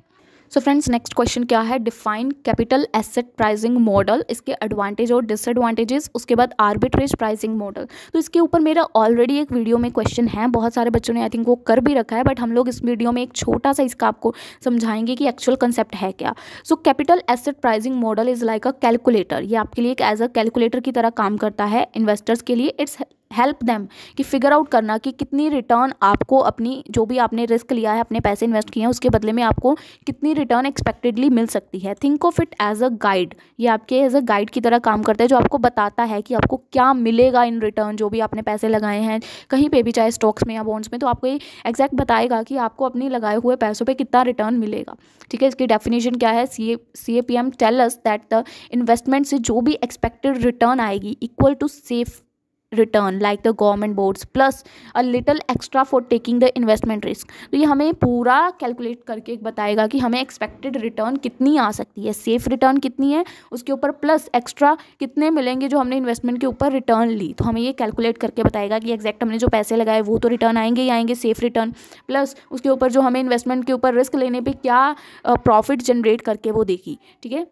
सो फ्रेंड्स नेक्स्ट क्वेश्चन क्या है define capital asset pricing model इसके एडवांटेज और डिसएडवांटेजेस उसके बाद आर्बिट्रेज प्राइसिंग मॉडल तो इसके ऊपर मेरा ऑलरेडी एक वीडियो में क्वेश्चन है बहुत सारे बच्चों ने आई थिंक वो कर भी रखा है बट हम लोग इस वीडियो में एक छोटा सा इसका आपको समझाएंगे कि एक्चुअल कंसेप्ट है क्या so capital asset pricing model is like a calculator ये आपके लिए एक एज अ कैलकुलेटर की तरह काम करता है इन्वेस्टर्स के लिए इट्स हेल्प देम कि फिगर आउट करना कि कितनी रिटर्न आपको अपनी जो भी आपने रिस्क लिया है अपने पैसे इन्वेस्ट किए हैं उसके बदले में आपको कितनी रिटर्न एक्सपेक्टेडली मिल सकती है think of it as a guide ये आपके एज अ गाइड की तरह काम करता है जो आपको बताता है कि आपको क्या मिलेगा इन रिटर्न जो भी आपने पैसे लगाए हैं कहीं पर भी चाहे स्टॉक्स में या बॉन्ड्स में तो आपको ये एग्जैक्ट बताएगा कि आपको अपने लगाए हुए पैसों पर कितना रिटर्न मिलेगा ठीक है इसकी डेफिनेशन क्या है C A C A P M tells that the investment से जो भी एक्सपेक्टेड रिटर्न आएगी equal to safe return like the government bonds plus a little extra for taking the investment risk तो ये हमें पूरा कैलकुलेट करके एक बताएगा कि हमें एक्सपेक्टेड रिटर्न कितनी आ सकती है सेफ रिटर्न कितनी है उसके ऊपर प्लस एक्स्ट्रा कितने मिलेंगे जो हमने इन्वेस्टमेंट के ऊपर रिटर्न ली तो हमें ये कैलकुलेट करके बताएगा कि एक्जैक्ट हमने जो पैसे लगाए वो तो रिटर्न आएंगे ही आएंगे सेफ रिटर्न प्लस उसके ऊपर जो हमें इन्वेस्टमेंट के ऊपर रिस्क लेने पर क्या प्रॉफिट जनरेट करके वो देगी ठीक है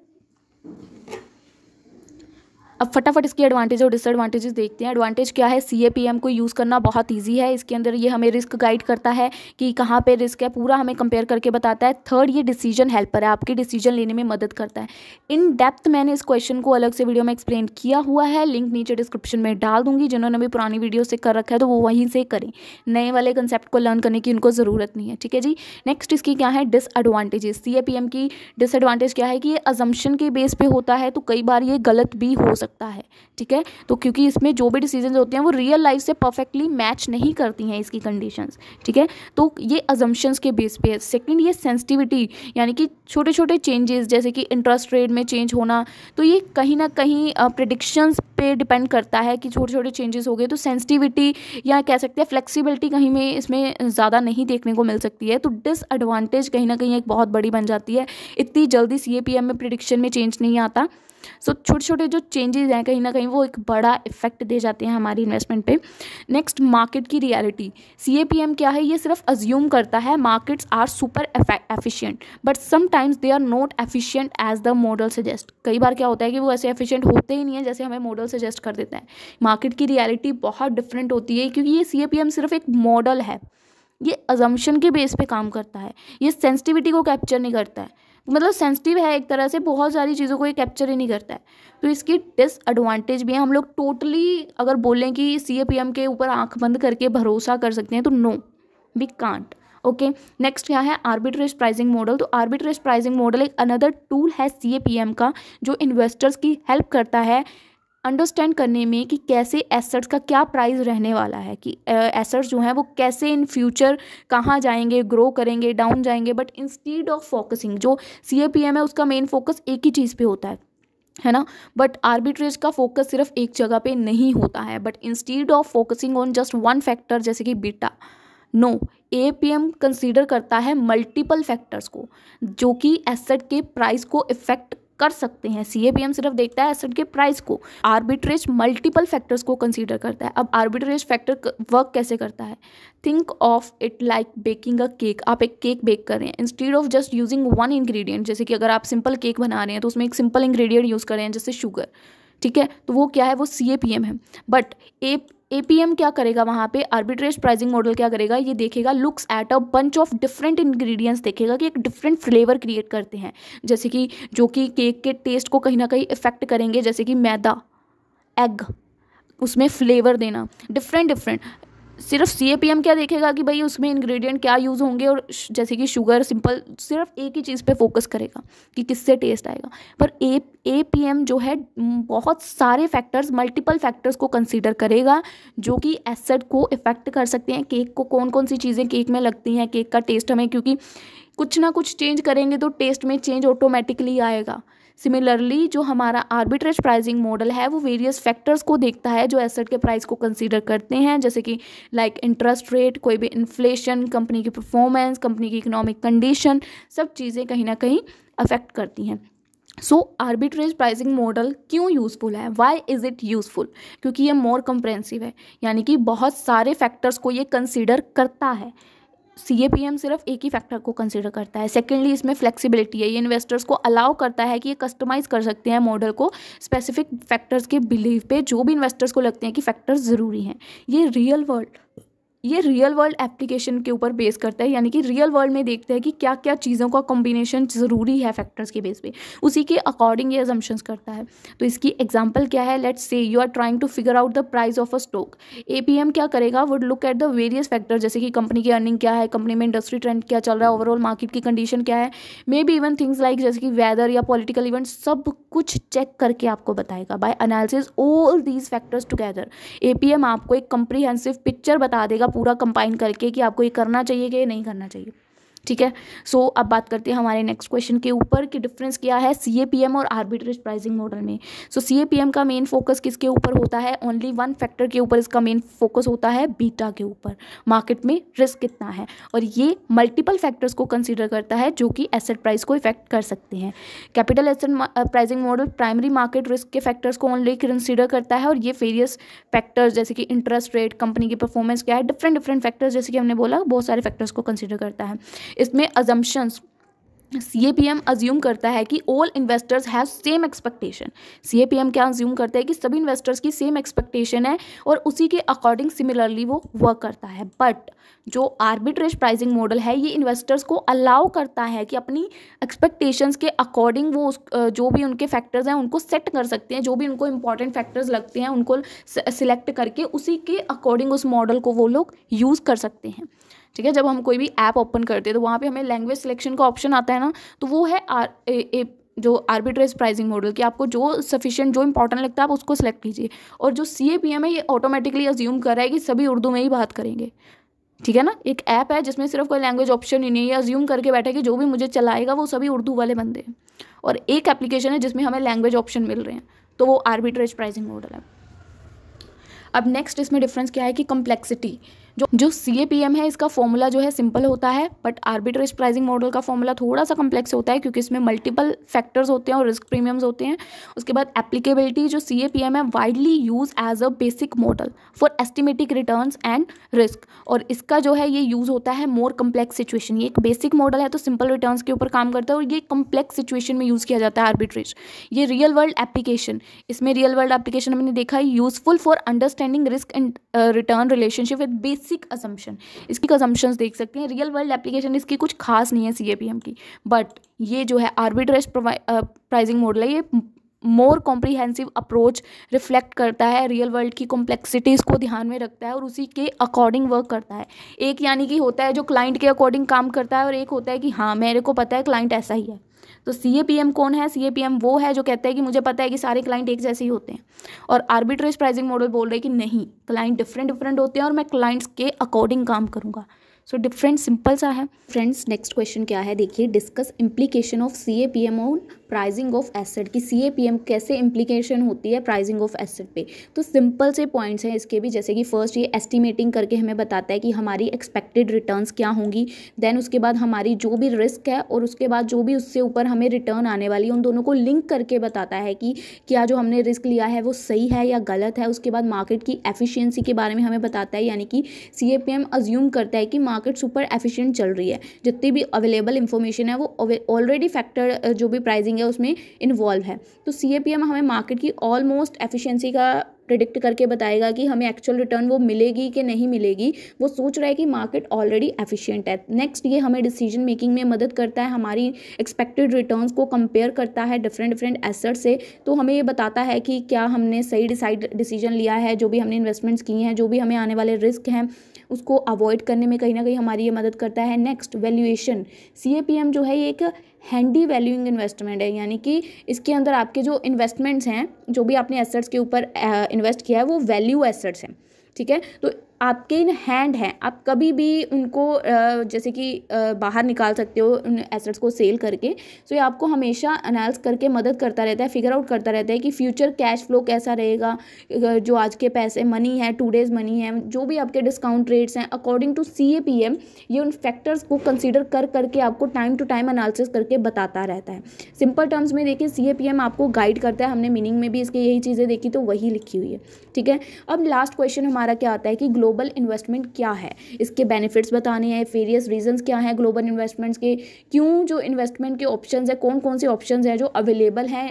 अब फटाफट इसकी एडवांटेज और डिसएडवांटेजेस देखते हैं एडवांटेज क्या है सी को यूज़ करना बहुत ईजी है इसके अंदर ये हमें रिस्क गाइड करता है कि कहाँ पर रिस्क है पूरा हमें कंपेयर करके बताता है थर्ड ये डिसीजन हेल्पर है आपके डिसीजन लेने में मदद करता है इन डेप्थ मैंने इस क्वेश्चन को अलग से वीडियो में एक्सप्लेन किया हुआ है लिंक नीचे डिस्क्रिप्शन में डाल दूंगी जिन्होंने भी पुरानी वीडियो से कर रखा है तो वो वहीं से करें नए वाले कंसेप्ट को लर्न करने की उनको ज़रूरत नहीं है ठीक है जी नेक्स्ट इसकी क्या है डिसएडवांटेजेस सी की डिसएडवांटेज क्या है कि ये अजम्पन के बेस पे होता है तो कई बार ये गलत भी हो सकता सकता है ठीक है तो क्योंकि इसमें जो भी डिसीजन होते हैं वो रियल लाइफ से परफेक्टली मैच नहीं करती हैं इसकी कंडीशन ठीक है तो ये अजम्पन्स के बेस पे है सेकेंड ये सेंसिटिविटी यानी कि छोटे छोटे चेंजेस जैसे कि इंटरेस्ट रेट में चेंज होना तो ये कहीं ना कहीं प्रडिक्शंस पे डिपेंड करता है कि छोटे छोटे चेंजेस हो गए तो सेंसिटिविटी या कह सकते हैं फ्लेक्सिबिलिटी कहीं में इसमें ज़्यादा नहीं देखने को मिल सकती है तो डिसएडवांटेज कहीं ना कहीं एक बहुत बड़ी बन जाती है इतनी जल्दी सी में प्रिडिक्शन में चेंज नहीं आता सो छोटे छोटे जो चेंजेस हैं कहीं ना कहीं वो एक बड़ा इफेक्ट दे जाते हैं हमारी इन्वेस्टमेंट पे नेक्स्ट मार्केट की रियलिटी सी क्या है ये सिर्फ अज्यूम करता है markets are super efficient but sometimes they are not efficient as the model suggest कई बार क्या होता है कि वो ऐसे एफिशिएंट होते ही नहीं है जैसे हमें मॉडल सजेस्ट कर देता है मार्केट की रियलिटी बहुत डिफरेंट होती है क्योंकि ये सी सिर्फ एक मॉडल है ये अजम्पन के बेस पे काम करता है ये सेंसिटिविटी को कैप्चर नहीं करता है मतलब सेंसिटिव है एक तरह से बहुत सारी चीज़ों को ये कैप्चर ही नहीं करता है तो इसकी डिसएडवांटेज भी है हम लोग टोटली अगर बोलें कि सी ए पी एम के ऊपर आंख बंद करके भरोसा कर सकते हैं तो no we can't okay next क्या है आर्बिट्रेज प्राइजिंग मॉडल तो आर्बिट्रेज प्राइजिंग मॉडल एक अनदर टूल है सी ए पी एम का जो इन्वेस्टर्स की हेल्प करता है अंडरस्टैंड करने में कि कैसे एसेट्स का क्या प्राइस रहने वाला है कि एसेट्स जो हैं वो कैसे इन फ्यूचर कहाँ जाएंगे ग्रो करेंगे डाउन जाएंगे बट इंस्टीड ऑफ फोकसिंग जो सी है उसका मेन फोकस एक ही चीज़ पे होता है है ना बट आर्बिट्रेज का फोकस सिर्फ एक जगह पे नहीं होता है but instead of focusing on just one factor जैसे कि beta no A P M consider करता है मल्टीपल फैक्टर्स को जो कि एसेट के प्राइस को इफेक्ट कर सकते हैं सीएपीएम सिर्फ देखता है एसेट के प्राइस को आर्बिट्रेज मल्टीपल फैक्टर्स को कंसीडर करता है अब आर्बिट्रेज फैक्टर वर्क कैसे करता है think of it like baking a cake आप एक केक बेक कर रहे हैं instead of just using one ingredient जैसे कि अगर आप सिंपल केक बना रहे हैं तो उसमें एक सिंपल इंग्रेडिएंट यूज़ कर रहे हैं जैसे शुगर ठीक है तो वो क्या है वो सी ए पी एम है बट ए एपीएम क्या करेगा वहाँ पे आर्बिट्रेज प्राइसिंग मॉडल क्या करेगा ये देखेगा looks at a bunch of different ingredients देखेगा कि एक डिफरेंट फ्लेवर क्रिएट करते हैं जैसे कि जो कि केक के टेस्ट को कहीं ना कहीं इफेक्ट करेंगे जैसे कि मैदा एग उसमें फ्लेवर देना डिफरेंट डिफरेंट सिर्फ सी क्या देखेगा कि भाई उसमें इंग्रेडिएंट क्या यूज़ होंगे और जैसे कि शुगर सिंपल सिर्फ एक ही चीज़ पे फोकस करेगा कि किससे टेस्ट आएगा पर ए ए पी एम जो है बहुत सारे फैक्टर्स मल्टीपल फैक्टर्स को कंसीडर करेगा जो कि एसिड को इफ़ेक्ट कर सकते हैं केक को कौन कौन सी चीज़ें केक में लगती हैं केक का टेस्ट हमें क्योंकि कुछ ना कुछ चेंज करेंगे तो टेस्ट में चेंज ऑटोमेटिकली आएगा सिमिलरली जो हमारा आर्बिट्रेज प्राइजिंग मॉडल है वो वेरियस फैक्टर्स को देखता है जो एसेट के प्राइस को कंसीडर करते हैं जैसे कि लाइक इंटरेस्ट रेट कोई भी इन्फ्लेशन कंपनी की परफॉर्मेंस कंपनी की इकोनॉमिक कंडीशन सब चीज़ें कहीं ना कहीं अफेक्ट करती हैं सो आर्बिट्रेज प्राइसिंग मॉडल क्यों यूज़फुल है वाई इज़ इट यूज़फुल क्योंकि ये मोर कंप्रेंसिव है यानी कि बहुत सारे फैक्टर्स को ये कंसिडर करता है सी ए पी एम सिर्फ एक ही फैक्टर को कंसिडर करता है सेकेंडली इसमें फ्लेक्सिबिलिटी है ये इन्वेस्टर्स को अलाउ करता है कि ये कस्टमाइज कर सकते हैं मॉडल को स्पेसिफिक फैक्टर्स के बिलीव पे जो भी इन्वेस्टर्स को लगते हैं कि फैक्टर्स ज़रूरी हैं ये रियल वर्ल्ड ये रियल वर्ल्ड एप्लीकेशन के ऊपर बेस करता है यानी कि रियल वर्ल्ड में देखते हैं कि क्या क्या चीज़ों का कॉम्बिनेशन ज़रूरी है फैक्टर्स के बेस पे उसी के अकॉर्डिंग ये एजम्पन्स करता है तो इसकी एग्जांपल क्या है let's say you are trying to figure out the price of a stock APM क्या करेगा would look at the various factor जैसे कि कंपनी की अर्निंग क्या है कंपनी में इंडस्ट्री ट्रेंड क्या चल रहा है ओवरऑल मार्केट की कंडीशन क्या है maybe even things like जैसे कि वेदर या पॉलिटिकल इवेंट सब कुछ चेक करके आपको बताएगा by analysing all these factors together APM आपको एक कंप्रीहेंसिव पिक्चर बता देगा पूरा कंपाइन करके कि आपको ये करना चाहिए कि नहीं करना चाहिए ठीक है सो अब बात करते हैं हमारे नेक्स्ट क्वेश्चन के ऊपर कि डिफरेंस क्या है सी ए पी एम और आर्बिट्रेज प्राइसिंग मॉडल में so C A P M का मेन फोकस किसके ऊपर होता है ओनली वन फैक्टर के ऊपर इसका मेन फोकस होता है बीटा के ऊपर मार्केट में रिस्क कितना है और ये मल्टीपल फैक्टर्स को कंसिडर करता है जो कि एसेट प्राइस को इफेक्ट कर सकते हैं capital asset pricing model primary market risk के फैक्टर्स को ओनली कंसिडर करता है और ये वेरियस फैक्टर्स जैसे कि इंटरेस्ट रेट कंपनी की परफॉर्मेंस क्या है डिफरेंट डिफरेंट फैक्टर्स जैसे कि हमने बोला बहुत सारे फैक्टर्स को कंसिडर करता है इसमें assumptions C P M assume करता है कि all investors have same expectation C P M क्या अज्यूम करता है कि सभी इन्वेस्टर्स की सेम एक्सपेक्टेशन है और उसी के अकॉर्डिंग सिमिलरली वो वर्क करता है बट जो आर्बिट्रेज प्राइजिंग मॉडल है ये इन्वेस्टर्स को अलाउ करता है कि अपनी एक्सपेक्टेशंस के अकॉर्डिंग वो उस जो भी उनके फैक्टर्स हैं उनको सेट कर सकते हैं जो भी उनको इंपॉर्टेंट फैक्टर्स लगते हैं उनको सिलेक्ट करके उसी के अकॉर्डिंग उस मॉडल को वो लोग यूज़ कर सकते हैं ठीक है जब हम कोई भी ऐप ओपन करते हैं तो वहाँ पे हमें लैंग्वेज सिलेक्शन का ऑप्शन आता है ना तो वो है आर ए, ए, जो आर्बिट्रेज प्राइसिंग मॉडल कि आपको जो सफिशियंट जो इंपॉर्टेंट लगता है आप उसको सेलेक्ट कीजिए और जो सी ए पी एम है ये ऑटोमेटिकली अज्यूम कर रहा है कि सभी उर्दू में ही बात करेंगे ठीक है ना एक ऐप है जिसमें सिर्फ कोई लैंग्वेज ऑप्शन ही नहीं है अज्यूम करके बैठा कि जो भी मुझे चलाएगा वो सभी उर्दू वाले बंदे हैं और एक एप्लीकेशन है जिसमें हमें लैंग्वेज ऑप्शन मिल रहे हैं तो वो आर्बिट्रेज प्राइसिंग मॉडल है अब नेक्स्ट इसमें डिफरेंस क्या है कि कम्प्लेक्सिटी जो जो सी है इसका फॉर्मूला जो है सिंपल होता है बट आर्बिट्रेज प्राइसिंग मॉडल का फॉर्मूला थोड़ा सा कम्प्लेक्स होता है क्योंकि इसमें मल्टीपल फैक्टर्स होते हैं और रिस्क प्रीमियम्स होते हैं उसके बाद एप्लीकेबिलिटी जो सी है widely use as a basic model for estimating return and risk और इसका जो है ये यूज़ होता है मोर कम्प्लेक्स सिचुएशन ये एक बेसिक मॉडल है तो सिंपल रिटर्न के ऊपर काम करता है और ये कम्प्लेक्स सिचुएशन में यूज़ किया जाता है आर्बिट्रेज ये रियल वर्ल्ड एप्लीकेशन इसमें रियल वर्ल्ड एप्लीकेशन हमने देखा है useful for understanding risk and return relationship with basic basic assumption इसकी असम्पशंस देख सकते हैं रियल वर्ल्ड एप्लीकेशन इसकी कुछ खास नहीं है सी की बट ये जो है आर्बिट्रेज प्राइजिंग मॉडल है ये मोर कॉम्प्रीहेंसिव अप्रोच रिफ्लेक्ट करता है रियल वर्ल्ड की कॉम्प्लेक्सिटीज़ को ध्यान में रखता है और उसी के अकॉर्डिंग वर्क करता है एक यानी कि होता है जो क्लाइंट के अकॉर्डिंग काम करता है और एक होता है कि हाँ मेरे को पता है क्लाइंट ऐसा ही है तो सी कौन है सी वो है जो कहता है कि मुझे पता है कि सारे क्लाइंट एक जैसे ही होते हैं और आर्बिट्रेज प्राइजिंग मॉडल बोल रहे हैं कि नहीं क्लाइंट डिफरेंट डिफरेंट होते हैं और मैं क्लाइंट्स के अकॉर्डिंग काम करूँगा सो डिफरेंट सिंपल सा है फ्रेंड्स नेक्स्ट क्वेश्चन क्या है देखिए discuss implication of C A P M on pricing of asset की सी ए पी एम कैसे इम्प्लीकेशन होती है प्राइजिंग ऑफ एसेट पे तो सिंपल से पॉइंट्स हैं इसके भी जैसे कि फर्स्ट ये एस्टिमेटिंग करके हमें बताता है कि हमारी एक्सपेक्टेड रिटर्न्स क्या होंगी देन उसके बाद हमारी जो भी रिस्क है और उसके बाद जो भी उससे ऊपर हमें रिटर्न आने वाली है उन दोनों को लिंक करके बताता है कि क्या जो हमने रिस्क लिया है वो सही है या गलत है उसके बाद मार्केट की एफिशियंसी के बारे में हमें बताता है यानी कि C A P M assume करता है कि मार्केट सुपर एफिशियंट चल रही है जितनी भी अवेलेबल इंफॉर्मेशन है वो ऑलरेडी फैक्टर जो भी प्राइजिंग है उसमें इन्वॉल्व है तो सी हमें मार्केट की ऑलमोस्ट एफिशिएंसी का प्रिडिक्ट करके बताएगा कि हमें एक्चुअल रिटर्न वो मिलेगी कि नहीं मिलेगी वो सोच रहा है कि मार्केट ऑलरेडी एफिशिएंट है नेक्स्ट ये हमें डिसीजन मेकिंग में मदद करता है हमारी एक्सपेक्टेड रिटर्न्स को कंपेयर करता है डिफरेंट डिफरेंट एसेट से तो हमें ये बताता है कि क्या हमने सही डिसाइड डिसीजन लिया है जो भी हमने इन्वेस्टमेंट्स किए हैं जो भी हमें आने वाले रिस्क हैं उसको अवॉइड करने में कहीं ना कहीं हमारी ये मदद करता है नेक्स्ट वैल्यूएशन सी जो है ये एक हैंडी वैल्यूइंग इन्वेस्टमेंट है यानी कि इसके अंदर आपके जो इन्वेस्टमेंट्स हैं जो भी आपने एसेट्स के ऊपर इन्वेस्ट किया है वो वैल्यू एसेट्स हैं ठीक है तो आपके इन हैंड हैं आप कभी भी उनको जैसे कि बाहर निकाल सकते हो उन एसेट्स को सेल करके सो ये आपको हमेशा अनालस करके मदद करता रहता है फिगर आउट करता रहता है कि फ्यूचर कैश फ्लो कैसा रहेगा जो आज के पैसे मनी है टू डेज मनी है जो भी आपके डिस्काउंट रेट्स हैं according to C A P M ये उन फैक्टर्स को कंसिडर कर करके आपको टाइम टू टाइम अनालिस करके बताता रहता है सिंपल टर्म्स में देखिए सी ए पी एम आपको गाइड करता है हमने मीनिंग में भी इसके यही चीज़ें देखी तो वही लिखी हुई है ठीक है अब लास्ट क्वेश्चन हमारा क्या आता है कि ग्लोबल ग्लोबल इन्वेस्टमेंट क्या है इसके बेनिफिट्स बताने हैं फेरियस रीजंस क्या हैं ग्लोबल इन्वेस्टमेंट्स के क्यों जो इन्वेस्टमेंट के ऑप्शंस है कौन कौन से ऑप्शंस हैं जो अवेलेबल हैं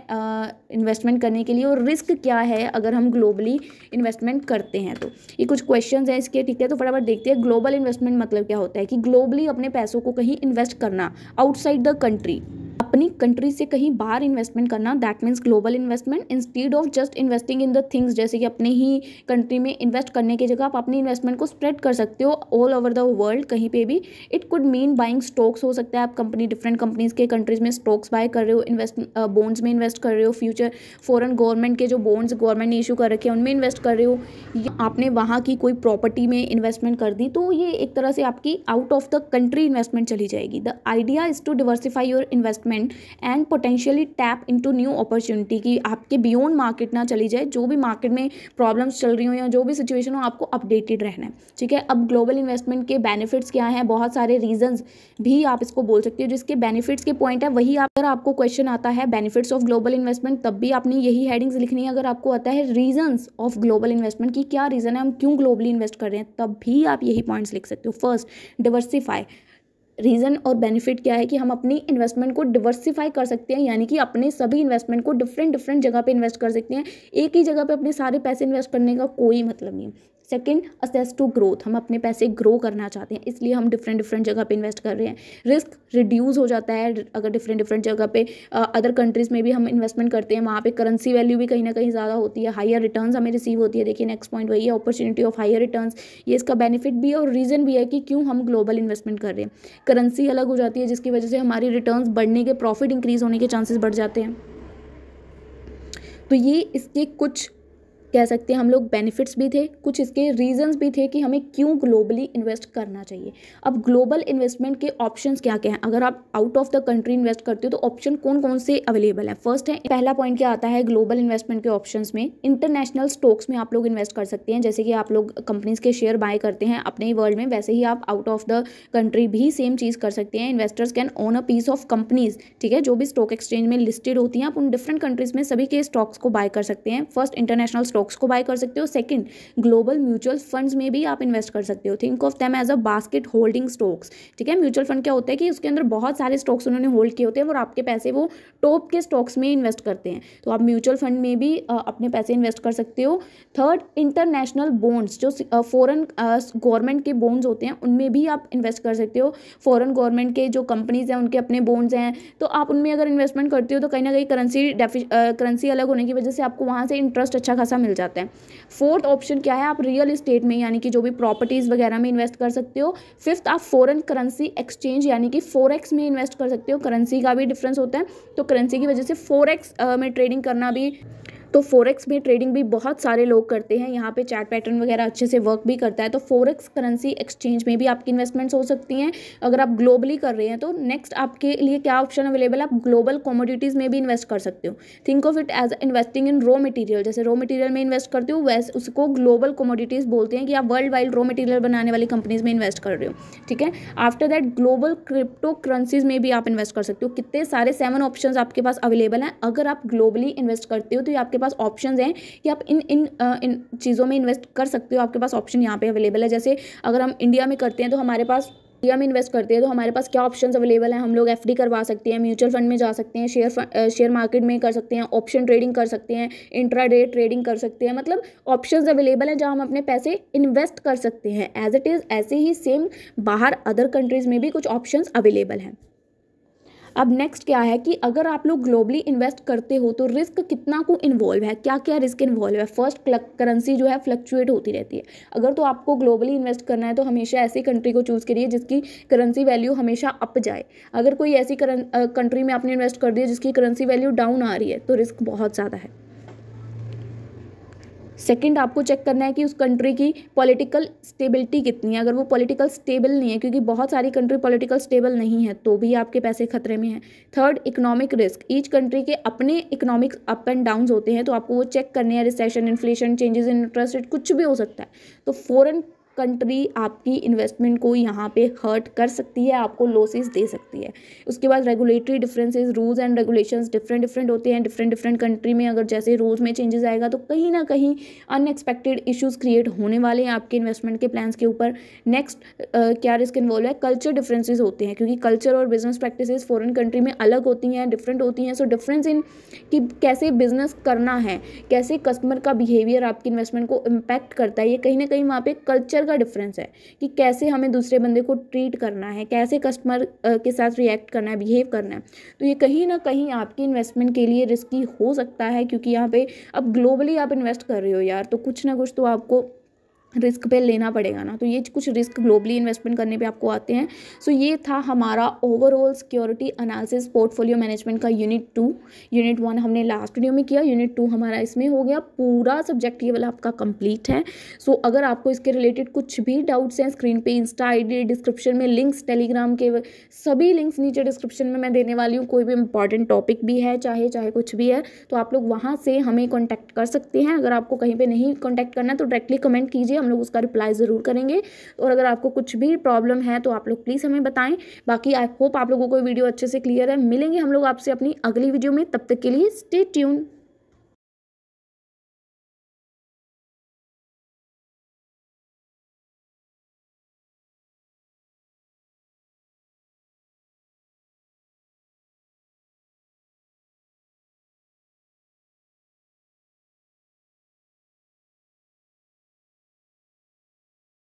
इन्वेस्टमेंट करने के लिए और रिस्क क्या है अगर हम ग्लोबली इन्वेस्टमेंट करते हैं तो ये कुछ क्वेश्चन हैं इसके ठीक है तो फटाफट देखते हैं ग्लोबल इन्वेस्टमेंट मतलब क्या होता है कि ग्लोबली अपने पैसों को कहीं इन्वेस्ट करना आउटसाइड द कंट्री अपनी कंट्री से कहीं बाहर इन्वेस्टमेंट करना that means global investment instead of just investing in the things जैसे कि अपने ही कंट्री में इन्वेस्ट करने की जगह आप अपनी इन्वेस्टमेंट को स्प्रेड कर सकते हो ऑल ओवर द वर्ल्ड कहीं पे भी it could mean buying stocks हो सकता है आप कंपनी डिफरेंट कंपनीज के कंट्रीज में स्टॉक्स बाय कर रहे हो इन्वेस्ट बॉन्ड्स में इन्वेस्ट कर रहे हो फ्यूचर फॉरन गवर्नमेंट के जो बॉन्ड्स गवर्नमेंट ने इशू कर रखे हैं उनमें इन्वेस्ट कर रहे हो या आपने वहाँ की कोई प्रॉपर्टी में इन्वेस्टमेंट कर दी तो ये एक तरह से आपकी out of the country investment चली जाएगी the idea is to diversify your investment trend and potentially tap into new opportunity कि आपके बियॉन्ड मार्केट ना चली जाए जो भी मार्केट में प्रॉब्लम्स चल रही हो या जो भी सिचुएशन हो आपको अपडेटेड रहना है ठीक है अब ग्लोबल इन्वेस्टमेंट के बेनिफिट्स क्या हैं बहुत सारे रीजन भी आप इसको बोल सकते हो जिसके बेनिफिट्स के पॉइंट है वही अगर आपको क्वेश्चन आता है बेनिफिट्स ऑफ ग्लोबल इन्वेस्टमेंट तब भी आपने यही हेडिंग्स लिखनी है अगर आपको आता है रीजन ऑफ ग्लोबल इन्वेस्टमेंट की क्या रीज़न है हम क्यों ग्लोबली इन्वेस्ट कर रहे हैं तब भी आप यही पॉइंट्स लिख सकते हो फर्स्ट डिवर्सिफाई रीज़न और बेनिफिट क्या है कि हम अपनी इन्वेस्टमेंट को डिवर्सिफाई कर सकते हैं यानी कि अपने सभी इन्वेस्टमेंट को डिफरेंट डिफरेंट जगह पे इन्वेस्ट कर सकते हैं एक ही जगह पे अपने सारे पैसे इन्वेस्ट करने का कोई मतलब नहीं है सेकेंड असेस टू ग्रोथ हम अपने पैसे ग्रो करना चाहते हैं इसलिए हम डिफरेंट डिफरेंट जगह पे इन्वेस्ट कर रहे हैं रिस्क रिड्यूस हो जाता है अगर डिफरेंट डिफरेंट जगह पे अदर कंट्रीज़ में भी हम इन्वेस्टमेंट करते हैं वहाँ पे करेंसी वैल्यू भी कहीं ना कहीं ज़्यादा होती है हायर रिटर्न हमें रिसीव होती है देखिए नेक्स्ट पॉइंट वही है अपॉर्चुनिटी ऑफ हायर रिटर्न ये इसका बेनिफिट भी है और रीज़न भी है कि क्यों हम ग्लोबल इन्वेस्टमेंट कर रहे हैं करेंसी अलग हो जाती है जिसकी वजह से हमारी रिटर्न बढ़ने के प्रॉफिट इंक्रीज़ होने के चांसेस बढ़ जाते हैं तो ये इसके कुछ कह सकते हैं हम लोग बेनिफिट्स भी थे कुछ इसके रीजंस भी थे कि हमें क्यों ग्लोबली इन्वेस्ट करना चाहिए अब ग्लोबल इन्वेस्टमेंट के ऑप्शन क्या क्या हैं अगर आप out of the country invest करते हो तो ऑप्शन कौन कौन से अवेलेबल है फर्स्ट है पहला पॉइंट क्या आता है ग्लोबल इन्वेस्टमेंट के ऑप्शन में इंटरनेशनल स्टॉक्स में आप लोग इन्वेस्ट कर सकते हैं जैसे कि आप लोग कंपनीज के शेयर बाय करते हैं अपने ही वर्ल्ड में वैसे ही आप आउट ऑफ द कंट्री भी सेम चीज़ कर सकते हैं investors can own a piece of companies ठीक है जो भी स्टॉक एक्सचेंज में लिस्टेड होती हैं आप उन डिफरेंट कंट्रीज में सभी के स्टॉक्स को बाय कर सकते हैं फर्स्ट इंटरनेशनल स्टॉक स्टॉक्स को बाय कर सकते हो सेकंड ग्लोबल म्यूचुअल फंड्स में भी आप इन्वेस्ट कर सकते हो think of them as a basket holding stocks ठीक है म्यूचुअल फंड क्या होता है कि उसके अंदर बहुत सारे स्टॉक्स उन्होंने होल्ड किए होते हैं और आपके पैसे वो टॉप के स्टॉक्स में इन्वेस्ट करते हैं तो आप म्यूचुअल फंड में भी अपने पैसे इन्वेस्ट कर सकते हो थर्ड इंटरनेशनल बॉन्ड्स जो फॉरन गवर्नमेंट के बॉन्ड्स होते हैं उनमें भी आप इन्वेस्ट कर सकते हो फॉरन गवर्नमेंट के जो कंपनीज हैं उनके अपने बॉन्ड्स हैं तो आप उनमें अगर इन्वेस्टमेंट करते हो तो कहीं ना कहीं करेंसी करेंसी अलग होने की वजह से आपको वहाँ से इंटरेस्ट अच्छा खासा मिल मिल जाता है फोर्थ ऑप्शन क्या है आप रियल इस्टेट में यानी कि जो भी प्रॉपर्टीज़ वगैरह में इन्वेस्ट कर सकते हो फिफ्थ आप फॉरन करेंसी एक्सचेंज यानी कि फोरेक्स में इन्वेस्ट कर सकते हो करेंसी का भी डिफरेंस होता है तो करेंसी की वजह से फोरेक्स में ट्रेडिंग करना भी तो फोरेक्स में ट्रेडिंग भी बहुत सारे लोग करते हैं यहाँ पे चार्ट पैटर्न वगैरह अच्छे से वर्क भी करता है तो फोरेक्स करेंसी एक्सचेंज में भी आपकी इन्वेस्टमेंट्स हो सकती हैं अगर आप ग्लोबली कर रहे हैं तो नेक्स्ट आपके लिए क्या ऑप्शन अवेलेबल आप ग्लोबल कॉमोडिटीज़ में भी इन्वेस्ट कर सकते हो think of it as investing in raw material जैसे रॉ मटेरियल में इन्वेस्ट करते हो वैसे उसको ग्लोबल कॉमोडिटीज़ बोलते हैं कि आप वर्ल्ड वाइड रॉ मटीरियल बनाने वाली कंपनीज़ में इन्वेस्ट कर रहे हो ठीक है after that global crypto currencies में भी आप इन्वेस्ट कर सकते हो कितने सारे सेवन ऑप्शन आपके पास अवेलेबल हैं अगर आप ग्लोबली इन्वेस्ट करते हो तो ये आपके पास ऑप्शन हैं कि आप इन इन इन चीज़ों में इन्वेस्ट कर सकते हो आपके पास ऑप्शन यहाँ पे अवेलेबल है जैसे अगर हम इंडिया में करते हैं तो हमारे पास इंडिया में इन्वेस्ट करते हैं तो हमारे पास क्या ऑप्शंस अवेलेबल हैं हम लोग एफडी करवा सकते हैं म्यूचुअल फंड में जा सकते हैं शेयर शेयर मार्केट में कर सकते हैं ऑप्शन ट्रेडिंग कर सकते हैं इंट्रा ट्रेडिंग कर सकते हैं मतलब ऑप्शंस अवेलेबल हैं जहां हम अपने पैसे इन्वेस्ट कर सकते हैं एज इट इज़ ऐसे ही सेम बाहर अदर कंट्रीज़ में भी कुछ ऑप्शन अवेलेबल हैं अब नेक्स्ट क्या है कि अगर आप लोग ग्लोबली इन्वेस्ट करते हो तो रिस्क कितना को इन्वॉल्व है क्या क्या रिस्क इन्वॉल्व है फर्स्ट करेंसी जो है फ्लक्चुएट होती रहती है अगर तो आपको ग्लोबली इन्वेस्ट करना है तो हमेशा ऐसी कंट्री को चूज़ करिए जिसकी करेंसी वैल्यू हमेशा अप जाए अगर कोई ऐसी कंट्री में आपने इन्वेस्ट कर दिया जिसकी करेंसी वैल्यू डाउन आ रही है तो रिस्क बहुत ज़्यादा है सेकंड आपको चेक करना है कि उस कंट्री की पॉलिटिकल स्टेबिलिटी कितनी है अगर वो पॉलिटिकल स्टेबल नहीं है क्योंकि बहुत सारी कंट्री पॉलिटिकल स्टेबल नहीं है तो भी आपके पैसे खतरे में हैं third economic risk each country के अपने इकोनॉमिक अप एंड डाउन होते हैं तो आपको वो चेक करने हैं recession inflation changes in interest rate कुछ भी हो सकता है तो फ़ौरन कंट्री आपकी इन्वेस्टमेंट को यहाँ पे हर्ट कर सकती है आपको लॉसेस दे सकती है उसके बाद regulatory differences rules and regulations different different होते हैं डिफरेंट डिफरेंट कंट्री में अगर जैसे रूल्स में चेंजेस आएगा तो कहीं ना कहीं अनएक्सपेक्टेड इशूज़ क्रिएट होने वाले हैं आपके इन्वेस्टमेंट के प्लान्स के ऊपर नेक्स्ट क्या रिस्क इन्वॉल्व है कल्चर डिफरेंसेज होते हैं क्योंकि कल्चर और बिजनेस प्रैक्टिस फॉरन कंट्री में अलग होती हैं डिफरेंट होती हैं सो डिफरेंस इन कि कैसे बिजनेस करना है कैसे कस्टमर का बिहेवियर आपकी इन्वेस्टमेंट को इम्पैक्ट करता है ये कहीं ना कहीं वहाँ पर कल्चर का डिफरेंस है कि कैसे हमें दूसरे बंदे को ट्रीट करना है कैसे कस्टमर के साथ रिएक्ट करना है बिहेव करना है तो ये कहीं ना कहीं आपकी इन्वेस्टमेंट के लिए रिस्की हो सकता है क्योंकि यहाँ पे अब ग्लोबली आप इन्वेस्ट कर रहे हो यार तो कुछ ना कुछ तो आपको रिस्क पे लेना पड़ेगा ना तो ये कुछ रिस्क ग्लोबली इन्वेस्टमेंट करने पे आपको आते हैं सो ये था हमारा overall security analysis portfolio management का यूनिट टू यूनिट वन हमने लास्ट वीडियो में किया यूनिट टू हमारा इसमें हो गया पूरा सब्जेक्ट ये वाला आपका कंप्लीट है सो so अगर आपको इसके रिलेटेड कुछ भी डाउट्स हैं स्क्रीन पर इंस्टा आई डिस्क्रिप्शन में लिंक्स टेलीग्राम के सभी लिंक्स नीचे डिस्क्रिप्शन में मैं देने वाली हूँ कोई भी इंपॉर्टेंट टॉपिक भी है चाहे चाहे कुछ भी है तो आप लोग वहाँ से हमें कॉन्टैक्ट कर सकते हैं अगर आपको कहीं पर नहीं कॉन्टैक्ट करना तो डायरेक्टली कमेंट कीजिए हम लोग उसका रिप्लाई ज़रूर करेंगे और अगर आपको कुछ भी प्रॉब्लम है तो आप लोग प्लीज़ हमें बताएं बाकी आई होप आप लोगों को वीडियो अच्छे से क्लियर है मिलेंगे हम लोग आपसे अपनी अगली वीडियो में तब तक के लिए स्टे ट्यून